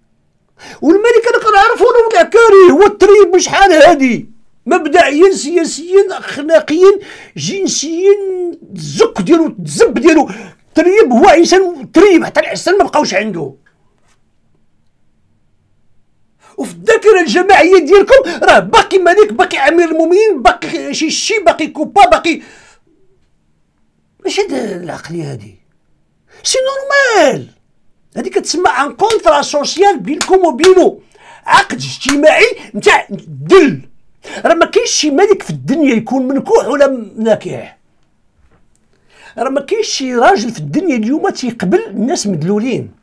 والملك انا كنعرفو انا وكاع كاري هو التريب شحال هادي مبدعيا سياسيا اخلاقيا جنسيا الزك ديالو الزب ديالو التريب هو انسان تريب حتى الاحسن ما بقاوش عنده وفي الذاكره الجماعيه ديالكم راه باقي ملك باقي امير المؤمنين باقي شي شي باقي كوبا باقي ماشي هذه العقليه هذه سي نورمال هذه كتسمى ان كونترا سوسيال بينكم وبينو عقد اجتماعي نتاع الدل راه ما كاينش شي ملك في الدنيا يكون منكوح ولا ناكح راه ما كاينش شي راجل في الدنيا اليوم تيقبل الناس مدلولين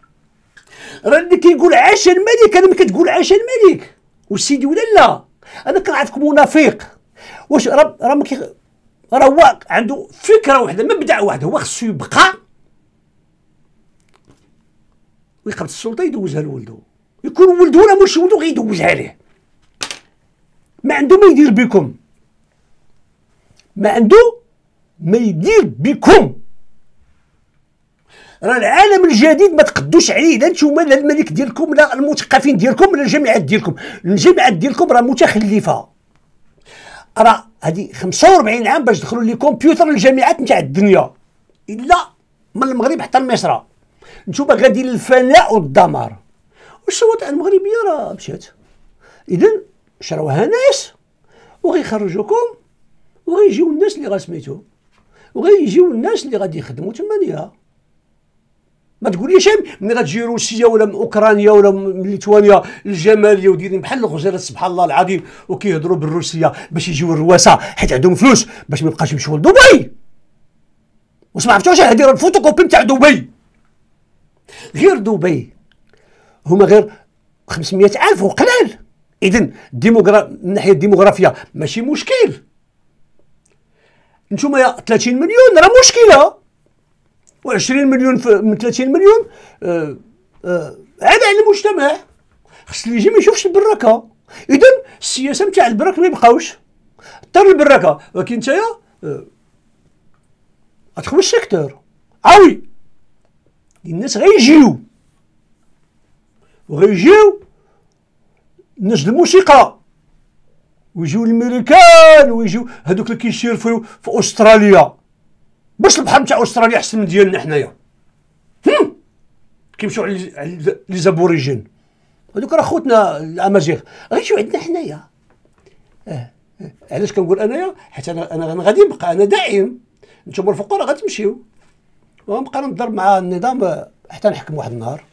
راه اللي كيقول عاش الملك هذا ما كتقول عاش الملك وسيدي ولا لا انا كنعرفك منافق واش راه راه ما كي راه هو عنده فكره واحده مبدا واحد هو خصو يبقى ويقبض السلطه يدوزها لولده يكون ولده ولا مش ولده غيدوزها عليه ما عنده ما يدير بكم ما عنده ما يدير بكم راه العالم الجديد ما تقدوش عليه لا نتوما لا الملك ديالكم لا المثقفين ديالكم لا الجامعات ديالكم الجامعات ديالكم راه متخلفه راه هذه 45 عام باش دخلوا لي كمبيوتر الجامعات نتاع الدنيا الا من المغرب حتى لمصر نتوما غادي للفناء والدمار والشواطئ المغربيه راه مشات اذا شراوها ناس وغيخرجوكم وغيجيو الناس اللي غسميتو وغيجيو الناس اللي غادي يخدموا تما ليها ما تقوليش ملي غتجي روسيا ولا من اوكرانيا ولا من ليتوانيا الجماليه وديري بحال الغزيره سبحان الله العظيم وكيهضروا بالروسيه باش يجيو الرواسه حيت عندهم فلوس باش ما يبقاش يمشيو لدبي ما عرفتوش هذه الفوتوكوبي نتاع دبي غير دبي هما غير 500 الف وقلال اذا ديموغرا من ناحيه الديموغرافيا ماشي مشكل نتوما 30 مليون راه مشكله و20 مليون من 30 مليون آه آه عاد على المجتمع خص اللي يجي ما يشوفش البراكه اذا السياسه نتاع البراك ما يبقاوش طر البراكه ولكن انت يا آه السيكتور عاوي آه الناس غيجيو وغيجيو الناس الموسيقى ويجيو الامريكان ويجيو هذوك اللي كيشير في, في استراليا باش البحر تاع استراليا احسن من ديالنا حنايا كيمشيو على لي زابوريجين هذوك راه خوتنا الامازيغ شو عندنا حنايا آه،, اه, علاش كنقول انايا حيت انا انا غادي نبقى انا دائم نتوما الفقراء غتمشيو ونبقى نضرب مع النظام آه، حتى نحكم واحد النهار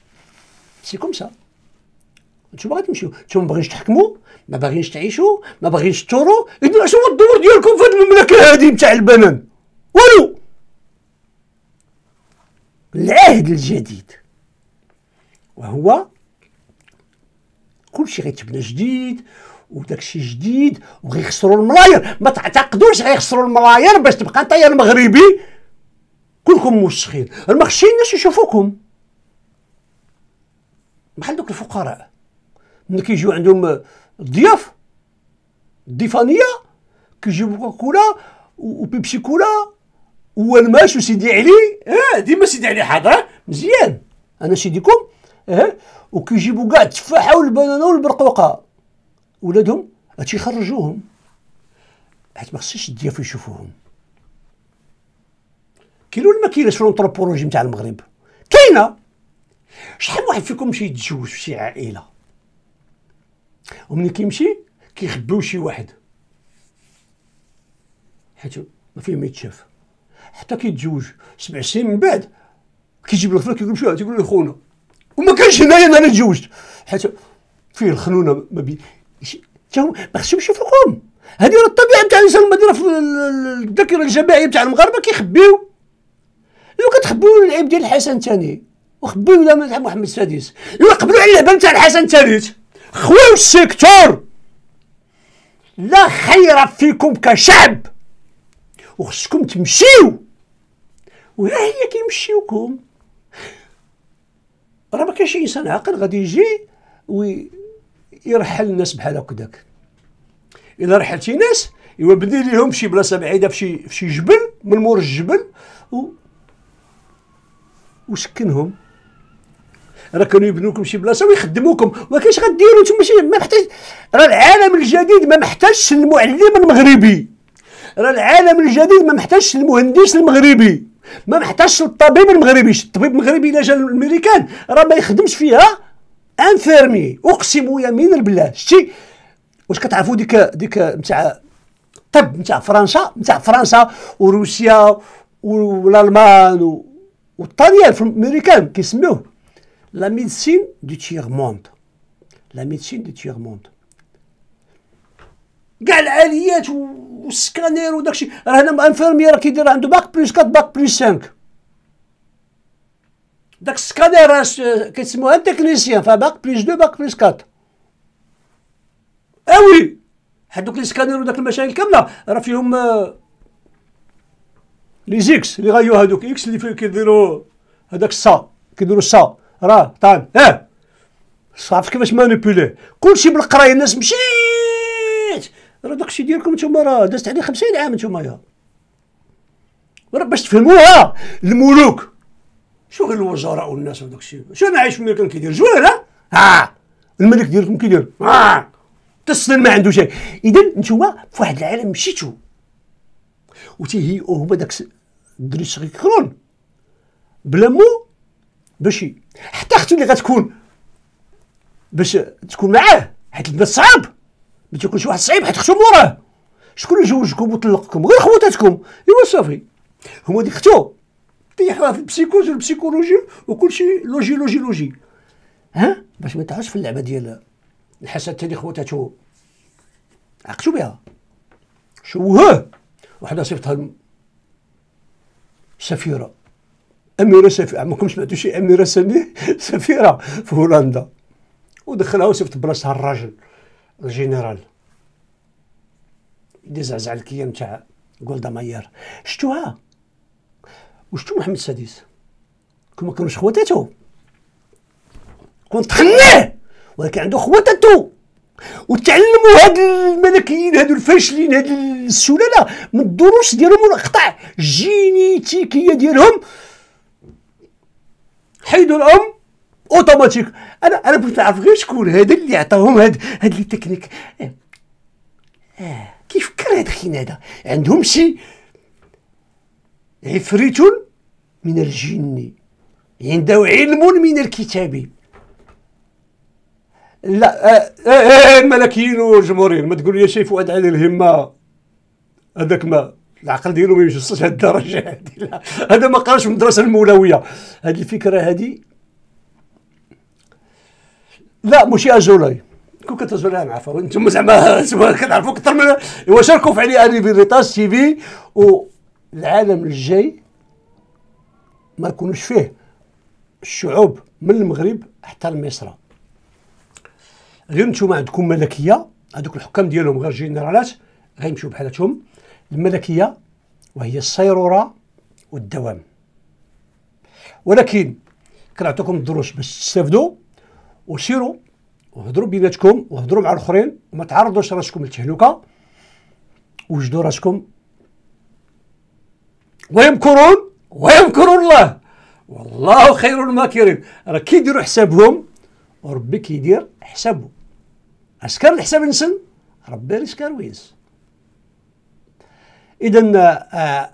سي كومسا نتوما غتمشيو نتوما ما باغينش تحكموا ما باغينش تعيشوا ما باغينش تثوروا اذن اش هو الدور ديالكم في هذه المملكه هذه نتاع البنان والو العهد الجديد وهو كلشي غيتبنى جديد وداكشي جديد وغيخسروا الملاير ما تعتقدوش غيخسروا الملاير باش تبقى انت المغربي كلكم موسخين المخشين الناس يشوفوكم بحال دوك الفقراء ملي كيجيو عندهم الضياف الضيفانيه كيجيبوا كولا وبيبسي كولا الماش وسيدي علي اه ديما سيدي علي حاضر مزيان انا سيديكم اه وكيجيبوا كاع التفاحه والبنانه والبرقوقه ولادهم هادشي يخرجوهم حيت ما خصش الضياف يشوفوهم كاين ولا ما كاينش في الانثروبولوجي نتاع المغرب كاينه شحال واحد فيكم مشى يتزوج في شي عائله وملي كيمشي كيخبيو شي واحد حيت ما فيهم ما يتشاف حتى كيتزوج سبع سنين من بعد كيجيب الغفله كيقول شو تيقول له خونا وما كانش هنايا انا تزوجت حيت فيه الخنونه ما بين ما خصهمش يفرقوهم هذه راه الطبيعه نتاع الانسان المدينه في الذاكره الجماعيه نتاع المغاربه كيخبيو لو كتخبيو العيب ديال الحسن الثاني وخبيو ولا محمد السادس لو قبلوا على اللعبه نتاع الحسن الثالث خويا السيكتور لا خير فيكم كشعب وخصكم تمشيو وها هي كيمشيوكم راه ما كاينش شي انسان عاقل غادي يجي ويرحل الناس بحال هكذاك الا رحلتي ناس ايوا بدي ليهم شي بلاصه بعيده فشي فشي جبل من مور الجبل و وسكنهم راه كانوا يبنوا لكم شي بلاصه ويخدموكم واش غديروا نتوما ما محتاج راه العالم الجديد ما محتاجش المعلم المغربي راه العالم الجديد ما محتاجش المهندس المغربي ما محتاجش الطبيب المغربي الطبيب المغربي الا جا الامريكان راه ما يخدمش فيها انفيرمي اقسم يمين بالله شتي واش كتعرفوا ديك ديك نتاع طب نتاع فرنسا نتاع فرنسا وروسيا والالمان والطاليان في الامريكان كيسميوه لا ميديسين دو تيغ موند لا ميديسين دو تيغ موند كاع العاليات و والسكانير وداكشي راه هنا انفيرميير كيدير عنده باك بلس 4 باك بلس 5 داك السكانير راه كيسموه ان تكنيسيان فباك بلس 2 باك بلس 4 اوي حيت دوك لي سكانير وداك المشاكل كامله راه فيهم آه، لي زيكس لي غايو هادوك اكس اللي كيديروا هذاك الصا كيديروا الصا راه طعن اه صافي كيفاش مانيبيليه كلشي بالقرايه الناس ماشي راه داكشي ديالكم نتوما راه دازت عليه 50 عام نتوما يا راه باش تفهموها الملوك شو غير الوزراء والناس وداك الشيء شو انا عايش في الملك كيدير جوال ها الملك ديالكم كيدير ها تسلم ما عنده شيء اذا نتوما في واحد العالم مشيتو وتيهيئوا هما داك الدري الصغير كرون بلا مو باش حتى اختو اللي غتكون باش تكون معاه حيت البنات صعاب ما تيكونش واحد صعيب حيت ختو موراه شكون اللي جوجكم وطلقكم غير خوتاتكم ايوا صافي هما ديك ختو طيح راه في البسيكوز والبسيكولوجي وكلشي لوجي لوجي لوجي ها باش ما تعرفش في اللعبه ديال الحسد تاني خوتاتو عقتو بها شوهوه وحده صيفطها سفيره اميره سفيره عمركم سمعتو شي اميره سمي سفيره في هولندا ودخلها وصيفط بلاصتها الراجل الجنرال زعزع الكيان تاع جولدا ماير شتوها وشتو محمد السادس كون ما كانوش خواتاتو كون تخليه ولكن عنده خواتاتو وتعلموا هاد الملكيين هادو الفاشلين هاد السلاله من الدروس ديالهم والاقطاع الجينيتيكيه ديالهم حيدوا الام اوتوماتيك انا انا بغيت نعرف غير شكون هذا اللي عطاهم هاد هاد لي تكنيك إيه. اه, آه. هاد الخينا هذا عندهم شي عفريت من الجن عنده علم من الكتاب لا آه آه الملكيين آه، والجمهوريين ما تقول لي شي فؤاد علي الهمه هذاك ما العقل ديالو ما يوصلش هاد الدرجه هادي هذا ما قراش في المدرسه المولويه هاد الفكره هادي لا ماشي ازولاي كون كتزولي انا عارفه انتم زعما كتعرفوا اكثر من وشاركوا في علي اني فيريتاس تي في والعالم الجاي ما يكونوش فيه الشعوب من المغرب حتى لمصر غير نتوما عندكم ملكيه هذوك الحكام ديالهم غير جنرالات غيمشيو بحالتهم الملكيه وهي الصيروره والدوام ولكن كنعطيكم الدروس باش تستافدوا وسيروا وهضروا بيناتكم وهضروا مع الاخرين وما تعرضوش راسكم للتهلكه وجدوا راسكم ويمكرون ويمكر الله والله خير الماكرين راه كيديروا حسابهم وربي كيدير حسابهم اسكر الحساب نسن ربي ريسكار ويز اذا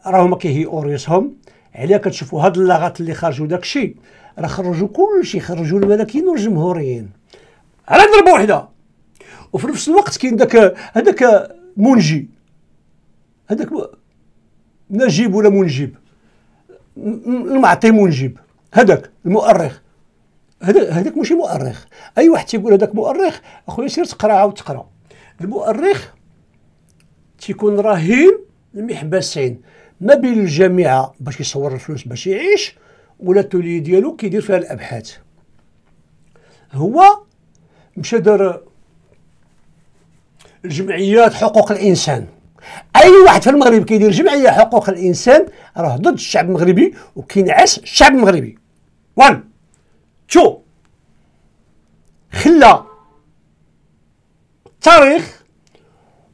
آه، ما كيهيئوا اوريسهم علاه كتشوفوا هاد اللغات اللي خرجوا داكشي راه خرجوا كلشي خرجوا الملكيين والجمهوريين على ضربه واحده وفي نفس الوقت كاين داك هذاك منجي هذاك نجيب ولا منجيب المعطي منجيب هذاك المؤرخ هذاك هذاك ماشي مؤرخ اي واحد تيقول هذاك مؤرخ اخويا سير تقرا عاود تقرا المؤرخ تيكون رهين المحبسين ما بين الجامعه باش يصور الفلوس باش يعيش ولا التولي ديالو كيدير فيها الابحاث هو مشى دار جمعيات حقوق الانسان اي واحد في المغرب كيدير جمعيه حقوق الانسان راه ضد الشعب المغربي وكينعس الشعب المغربي وان تو خلى التاريخ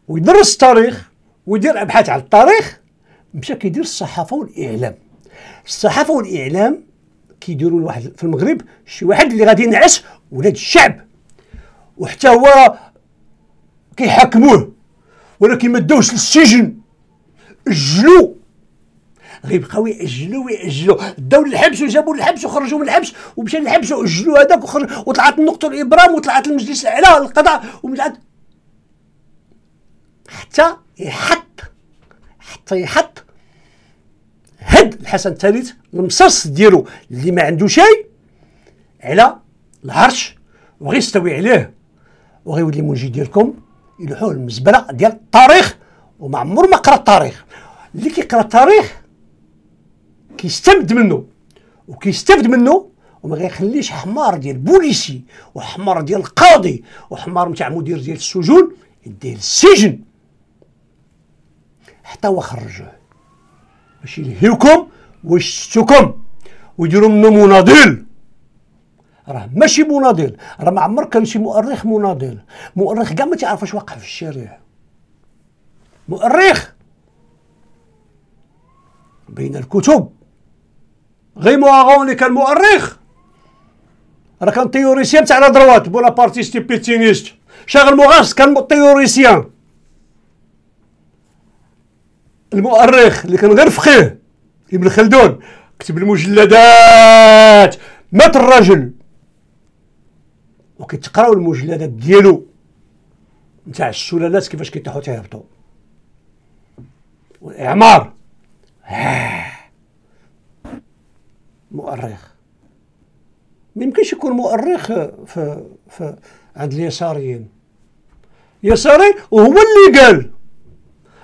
ويدرس التاريخ ويدير ابحاث على التاريخ مشى كيدير الصحافه والاعلام الصحافه والاعلام كيديروا لواحد في المغرب شي واحد اللي غادي ينعس ولاد الشعب وحتى هو كيحاكموه ولكن ما داوش للسجن اجلو غيبقاو ياجلوا ياجلوا داو للحبس وجابوا للحبس وخرجوا من الحبس ومشى للحبس واجلوا هذاك وخرج وطلعت النقطه الابرام وطلعت المجلس الاعلى القضاء ومن حتى يحط حتى يحط هاد الحسن الثالث المصاص ديالو اللي ما عنده شيء على العرش وغيستوي عليه وغيولي منجي ديالكم يلوحوه المزبله ديال التاريخ وما عمر ما قرا التاريخ اللي كيقرا التاريخ كيستمد منه وكيستفد منه وما غيخليش حمار ديال بوليسي وحمار ديال القاضي وحمار نتاع مدير ديال السجون يديه للسجن حتى هو خرجوه باش يلهيوكم ويشتوكم ويديروا منه مناضل راه ماشي مناضل راه ما عمر كان شي مؤرخ مناضل مؤرخ كاع ما تعرف واقع في الشارع مؤرخ بين الكتب غير اللي كان مؤرخ راه كان تيوريسيان تاع لا دروات بونابارتيست بيتينيست شاغل مغارس كان تيوريسيان المؤرخ اللي كان غير فقيه ابن خلدون كتب المجلدات مات الرجل وكيتقراو المجلدات ديالو نتاع السلالات كيفاش كيطيحوا تيهبطوا والاعمار مؤرخ ميمكنش يكون مؤرخ في في عند اليساريين يساري وهو اللي قال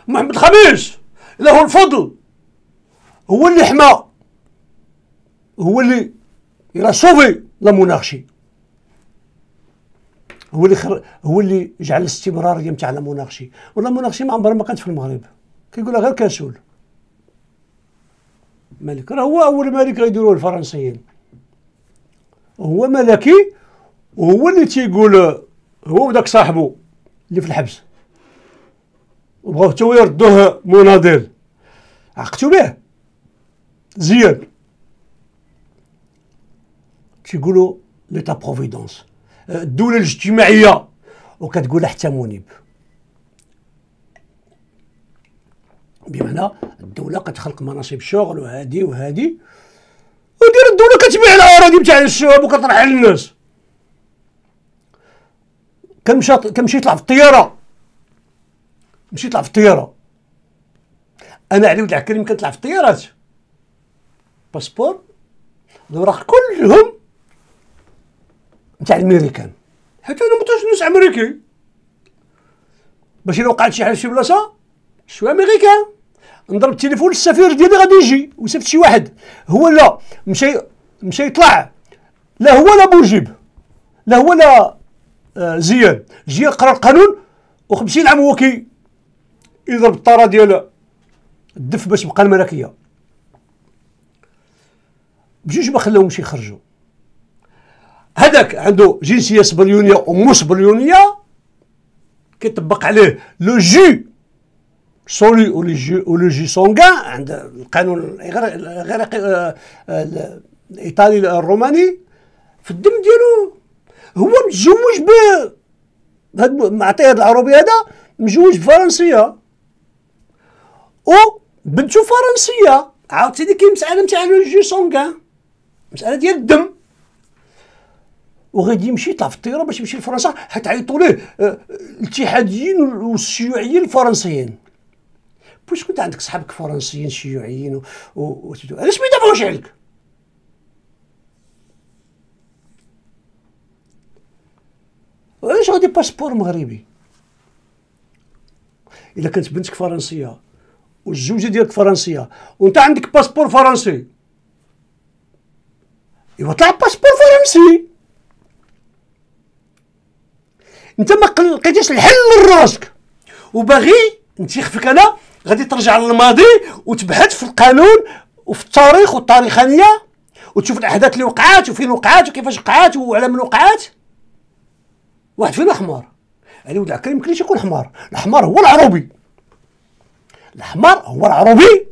محمد الخميس له الفضل هو اللي حما هو اللي الى صوفي لا موناخشي هو اللي خر... هو اللي جعل الاستمراريه نتاع لا موناخشي ولا موناخشي ما عمرها ما كانت في المغرب كيقولها غير كاسول ملك راه هو اول ملك غيديروه الفرنسيين هو ملكي وهو اللي تيقول هو وداك صاحبه اللي في الحبس وبغاو حتى يردوه مناضل عقتو به زياد تيقولوا ليتا بروفيدونس الدوله الاجتماعيه وكتقولها حتى منيب بمعنى الدوله كتخلق مناصب شغل وهادي وهادي ودير الدوله كتبيع الاراضي بتاع الشعوب وكطرح على الناس كمشى كمشى يطلع في الطياره مشيت طلع في الطياره انا علي ولد العكريم كنطلع في الطيارات باسبور الاوراق كلهم نتاع الميريكان حتى انا نص امريكي باش الا وقعت شي حاجه في شي بلاصه شو امريكان نضرب التليفون للسفير ديالي غادي يجي وسبت شي واحد هو لا مشى مشى يطلع لا هو لا بوجيب لا هو لا آه، زياد جي قرا القانون و50 عام هو كي يضرب الطاره ديال الدف باش تبقى الملكية بجوج ما خلاهمش يخرجوا هذاك عنده جنسيه سبليونيه ومو سبليونيه كيطبق عليه لو جو سولي ولي لو جو سونغان عند القانون الاغريقي الايطالي آه، الروماني في الدم ديالو هو متزوج ب هاد معطيه العربي هذا مزوج بفرنسيه او بنتو فرنسيه عاوتاني كاين مساله نتاع لو جو سونغان مساله ديال الدم وغادي يمشي يطلع في الطياره باش يمشي لفرنسا حتعيطوا ليه آه، الاتحاديين والشيوعيين الفرنسيين باش كنت عندك صحابك فرنسيين شيوعيين و... علاش ما يدافعوش عليك علاش غادي باسبور مغربي الا كانت بنتك فرنسيه والزوجه ديالك فرنسيه وانت عندك باسبور فرنسي ايوا طلع باسبور فرنسي انت ما لقيتيش الحل لراسك وباغي انت خفك انا غادي ترجع للماضي وتبحث في القانون وفي التاريخ والتاريخانيه وتشوف الاحداث اللي وقعات وفين وقعات وكيفاش وقعات وعلى من وقعات واحد فينا حمار علي ولد العكا ما يمكنش يكون حمار الحمار هو العروبي الاحمر هو العروبي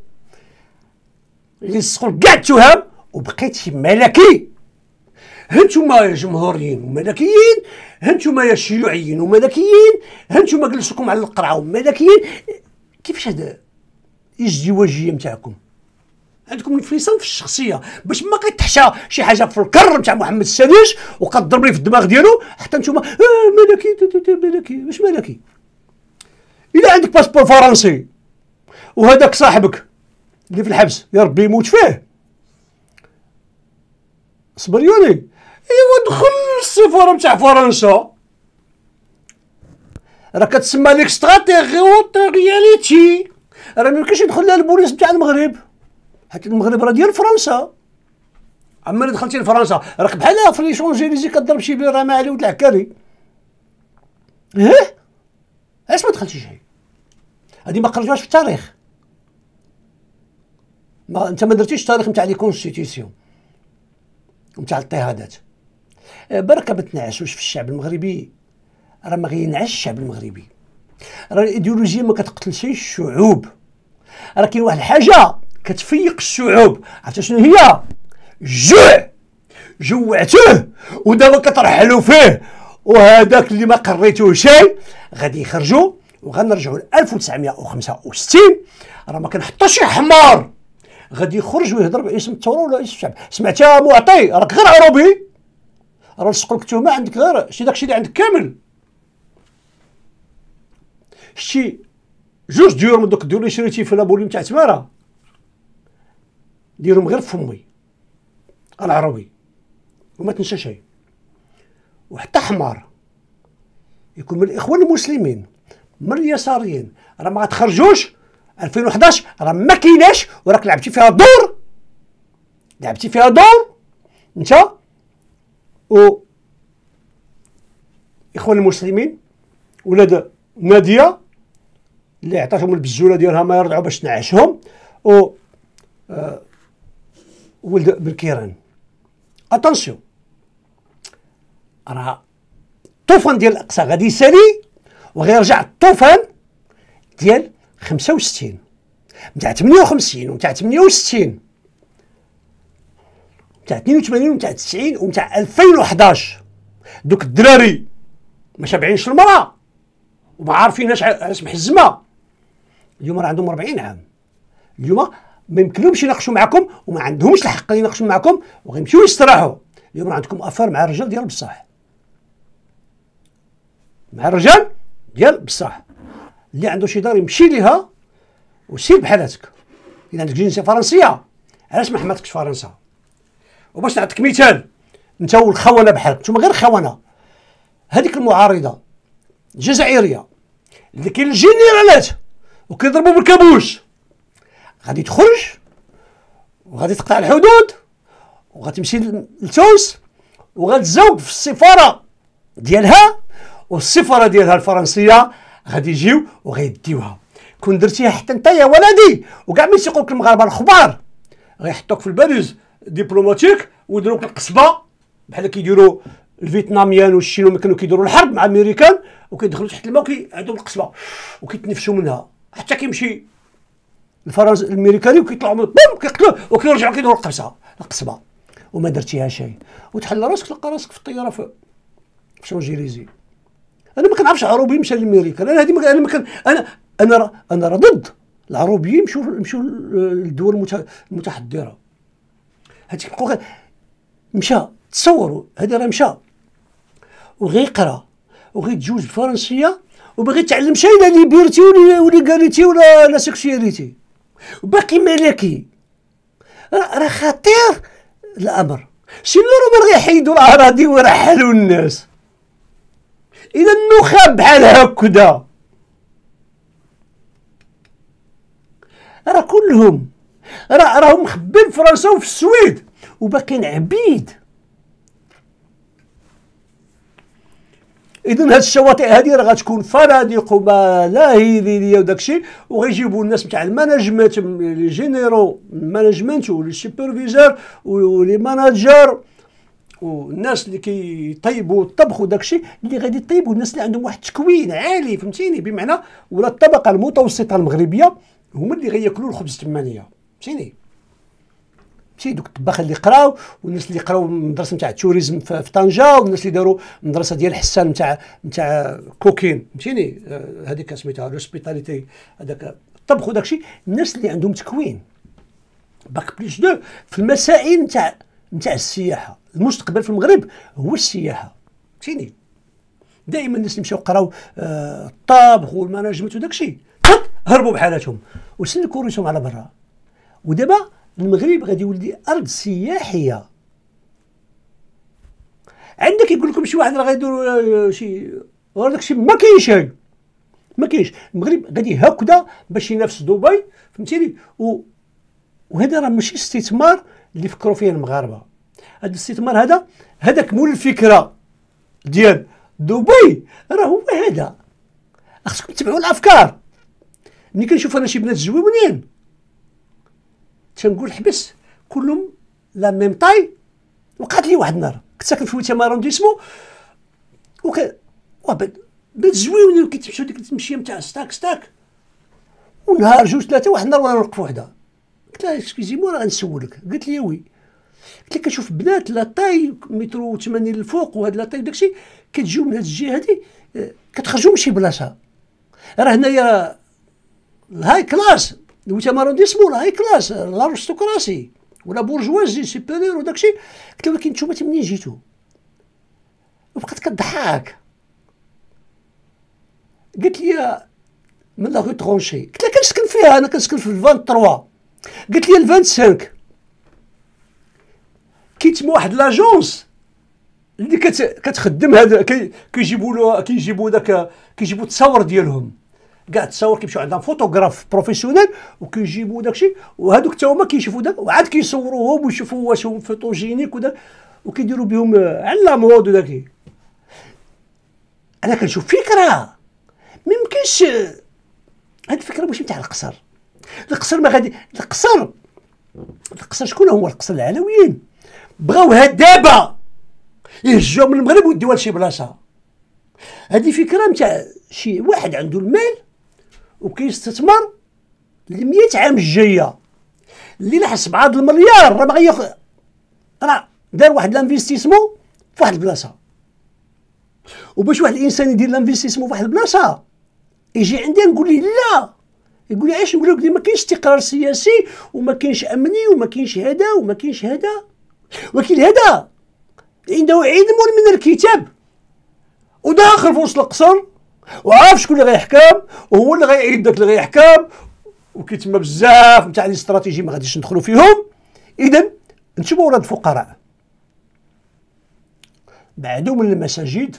اللي سقل كاع التهم وبقيت شي ملكي هانتوما يا جمهوريين وملكيين هانتوما يا شيوعيين وملكيين هانتوما جلسكم على القرعه وملكيين كيفاش هذا الازدواجيه نتاعكم عندكم انفصام في الشخصيه باش ما كتحشى شي حاجه في الكر نتاع محمد السادس وكضرب لي في الدماغ ديالو حتى نتوما آه ملكي ملكي واش ملكي الا عندك باسبور فرنسي وهذاك صاحبك اللي في الحبس يا ربي يموت فيه صبريوني ايوا دخل للسفاره نتاع فرنسا راه كتسمى ليكستراتيغياليتي راه ميمكنش يدخل لها البوليس نتاع المغرب حيت المغرب راه ديال فرنسا عمري دخلتي لفرنسا راك بحال في لي شونجيليزي كضرب شي بير راه ولد العكاري ايه علاش ما دخلتيش هي هادي ما قريتوهاش في التاريخ ما انت ما درتيش التاريخ نتاع لي كونستيتيسيون نتاع الاضطهادات آه، برك ما تنعشوش في الشعب المغربي راه ما غينعش الشعب المغربي راه الايديولوجيه ما كتقتلش الشعوب راه كاين واحد الحاجه كتفيق الشعوب عرفت شنو هي جوع جوعتوه ودابا كترحلوا فيه وهذاك اللي ما قريتوه شيء غادي يخرجوا وغنرجعوا ل 1965 راه ما كنحطوش حمار غادي يخرج ويهضر باسم الثوره ولا اسم الشعب سمعتها معطي راك غير عروبي راه لصقوا لك عندك غير شي داكشي اللي عندك كامل شتي جوج ديور من دوك الديور اللي شريتي في لابوليم تاع تماره ديرهم غير فمي العربي وما تنسى شيء وحتى حمار يكون من الاخوان المسلمين من اليساريين راه ما تخرجوش 2011 راه ما كايناش وراك لعبتي فيها دور لعبتي فيها دور انت و اخوان المسلمين ولاد ناديه اللي عطاتهم البزوله ديالها ما يرضعوا باش تنعشهم و آه ولد بالكيران اتونسيون راه الطوفان ديال الاقصى غادي يسالي وغيرجع الطوفان ديال 65 نتاع 58 ومتاع 68 نتاع 82 ومتاع 90 ونتاع 2011 دوك الدراري ما شابعينش المراه وما عارفيناش علاش محزمه اليوم راه عندهم 40 عام اليوم ما يمكنهمش يناقشوا معكم وما عندهمش الحق يناقشوا معكم وغيمشيو يستراحوا اليوم راه عندكم افار مع الرجال ديال بصح مع الرجال ديال بصح اللي عنده شي دار يمشي ليها وسير بحالاتك اذا عندك جنسيه فرنسيه علاش ما حماتكش فرنسا وباش نعطيك مثال انت والخونه بحالك انتوما غير خونه هذيك المعارضه الجزائريه اللي كاين الجنرالات وكيضربوا بالكابوش غادي تخرج وغادي تقطع الحدود وغتمشي لتونس وغتزوج في السفاره ديالها والسفاره ديالها الفرنسيه غادي يجيو وغيديوها كون درتيها حتى انت يا ولدي وكاع ما يسيقوك المغاربه الخبار غيحطوك في البالوز ديبلوماتيك ويديروك القصبه بحال كيديروا الفيتناميان والشينو ما كانوا كيديروا الحرب مع الامريكان وكيدخلوا تحت الماء وكيعدوا القصبه وكيتنفشوا منها حتى كيمشي الفرنس الامريكاني وكيطلعوا من بوم كيقتلوه وكيرجعوا كيديروا القصبه القصبه وما درتيها شيء وتحل راسك تلقى راسك في الطياره في شونجيليزي انا ما كنعرفش عروبي مشى لامريكا انا هذه انا ما كان انا انا انا راه ضد العروبيين يمشوا يمشوا للدول المتحضره هادشي كيبقاو مشى تصوروا هذا راه مشى وغيقرا وغيتزوج بالفرنسيه وباغي يتعلم شي لا ليبرتي ليغاليتي ولا لا سيكسياليتي وباقي ملكي راه خطير الامر شنو راه غيحيدوا الاراضي ويرحلوا الناس اذا النخب بحال هكذا راه كلهم راه راهم مخبين فرنسا وفي السويد وباقيين عبيد اذا هاد الشواطئ هادي راه غتكون فنادق وما لا وداكشي وغيجيبوا الناس تاع المانجمنت لي جينيرو المانجمنت ولي سوبرفيزور ولي ماناجر والناس اللي كيطيبوا الطبخ وداك الشيء اللي غادي يطيبوا الناس اللي عندهم واحد التكوين عالي فهمتيني بمعنى ولا الطبقه المتوسطه المغربيه هما اللي غياكلوا الخبز الثمانيه فهمتيني ماشي دوك الطباخين اللي قراو والناس اللي قراو المدرسه نتاع التوريزم في طنجه والناس اللي داروا المدرسه ديال حسان نتاع نتاع كوكين فهمتيني آه، هذيك سميتها لوسبيتاليتي هذاك الطبخ وداك الشيء الناس اللي عندهم تكوين باك بليس دو في المسائل نتاع نتاع السياحه المستقبل في المغرب هو السياحه فهمتيني دائما الناس يمشيو يقراو آه، الطاب الطبخ والمانجمنت وداك الشيء هربوا بحالاتهم وسلكوا كورسهم على برا ودابا المغرب غادي يولي ارض سياحيه عندك يقول لكم شي واحد راه غيدير آه، شي وراه الشيء ما كاينش ما كاينش المغرب غادي هكذا باش ينافس دبي فهمتيني و وهذا راه ماشي استثمار اللي فكروا فيه المغاربه هذا الاستثمار هذا هذاك مول الفكره ديال دبي راه هو هذا خصكم تبعوا الافكار ملي كنشوف انا شي بنات زويونين تنقول حبس كلهم لا ميم طاي وقعت لي واحد النهار كنت ساكن في ويتام ارونديسمون وك وبد بنات زويونين كيتمشوا ديك التمشيه نتاع ستاك ستاك ونهار جوج ثلاثه واحد النهار وانا نوقف وحده قلت لها اكسكيزي مو راه غنسولك قالت لي وي قلت لك كنشوف بنات لا طاي مترو 80 للفوق وهاد لا طاي وداكشي كتجيو من هاد الجهه هادي آه، كتخرجوا من شي بلاصه راه هنايا الهاي كلاس الوتمارونديسمون الهاي كلاس الارستقراسي ولا بورجوازي سوبيريور وداكشي قلت ولكن نتوما منين جيتو وبقات كضحك قالت لي من لا غو ترونشي قلت لها كنسكن فيها انا كنسكن في الفان تروا قالت لي ال 25 كيتم واحد لاجونس اللي كت... كتخدم هذا كي... كيجيبوا له كيجيبوا داك كيجيبوا التصاور ديالهم كاع التصاور كيمشيو عندهم فوتوغراف بروفيسيونيل وكيجيبوا داكشي وهذوك حتى هما كيشوفوا داك وعاد كيصوروهم ويشوفوا واش هم فوتوجينيك وداك وكيديروا بهم على مود وداك انا كنشوف فكره ما يمكنش هاد الفكره ماشي نتاع القصر القصر ما غادي القصر القصر شكون هو القصر العلويين بغاوها دابا يهجوا من المغرب ويديوها لشي بلاصه هذه فكره نتاع شي واحد عنده المال وكيستثمر ل 100 عام الجايه اللي لحس بعض المليار راه باغي ياخذ راه دار واحد لانفيستيسمون في واحد البلاصه وباش واحد الانسان يدير لانفيستيسمون في واحد البلاصه يجي عندي نقول ليه لا يقول لي علاش نقول لك ما كاينش استقرار سياسي وما كاينش امني وما كاينش هذا وما كاينش هذا ولكن هذا عنده علم من الكتاب وداخل في وسط القصر وعارف شكون اللي غيحكم وهو اللي غيعيد داك اللي غيحكم وكيتما بزاف نتاع لي استراتيجي ما غاديش ندخلوا فيهم اذا انتبهوا ولاد الفقراء بعدو من المساجد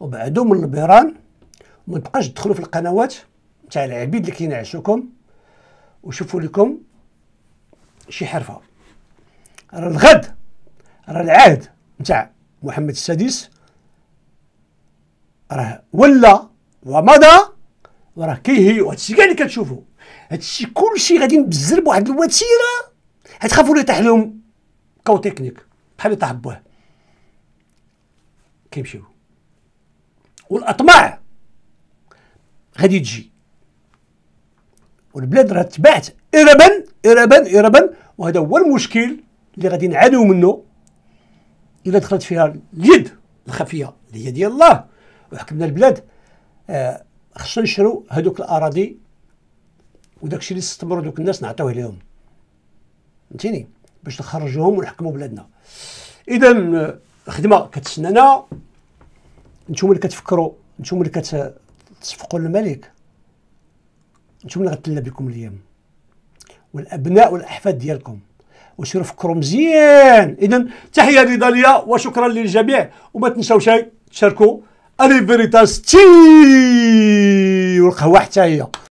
وبعدو من البيران وما تبقاش تدخلوا في القنوات نتاع العبيد اللي كينعسوكم وشوفوا لكم شي حرفه راه الغد راه العهد نتاع محمد السادس راه ولا ومضى وراه كيهيو هادشي كاع اللي كتشوفو هادشي كلشي غادي نبزر بواحد الوتيره غتخافوا اللي طاح لهم كو تكنيك بحال اللي طاح بوه كيمشيو والاطماع غادي تجي والبلاد راه تبعت اربا اربا اربا وهذا هو المشكل اللي غادي نعانيو منه الا دخلت فيها اليد الخفيه اللي هي ديال الله وحكمنا البلاد آه خصنا نشرو هذوك الاراضي وداك الشيء اللي استثمروا دوك الناس نعطيوه لهم فهمتيني باش نخرجوهم ونحكموا بلادنا اذا الخدمه آه، كتسنانا نتوما اللي كتفكروا نتوما اللي كتصفقوا للملك نتوما اللي غتلى بكم اليوم والابناء والاحفاد ديالكم فكروا مزيان اذا تحيه نضاليه وشكرا للجميع وما شيء تشاركوا الي فيريتاس تي والقهوه حتى هي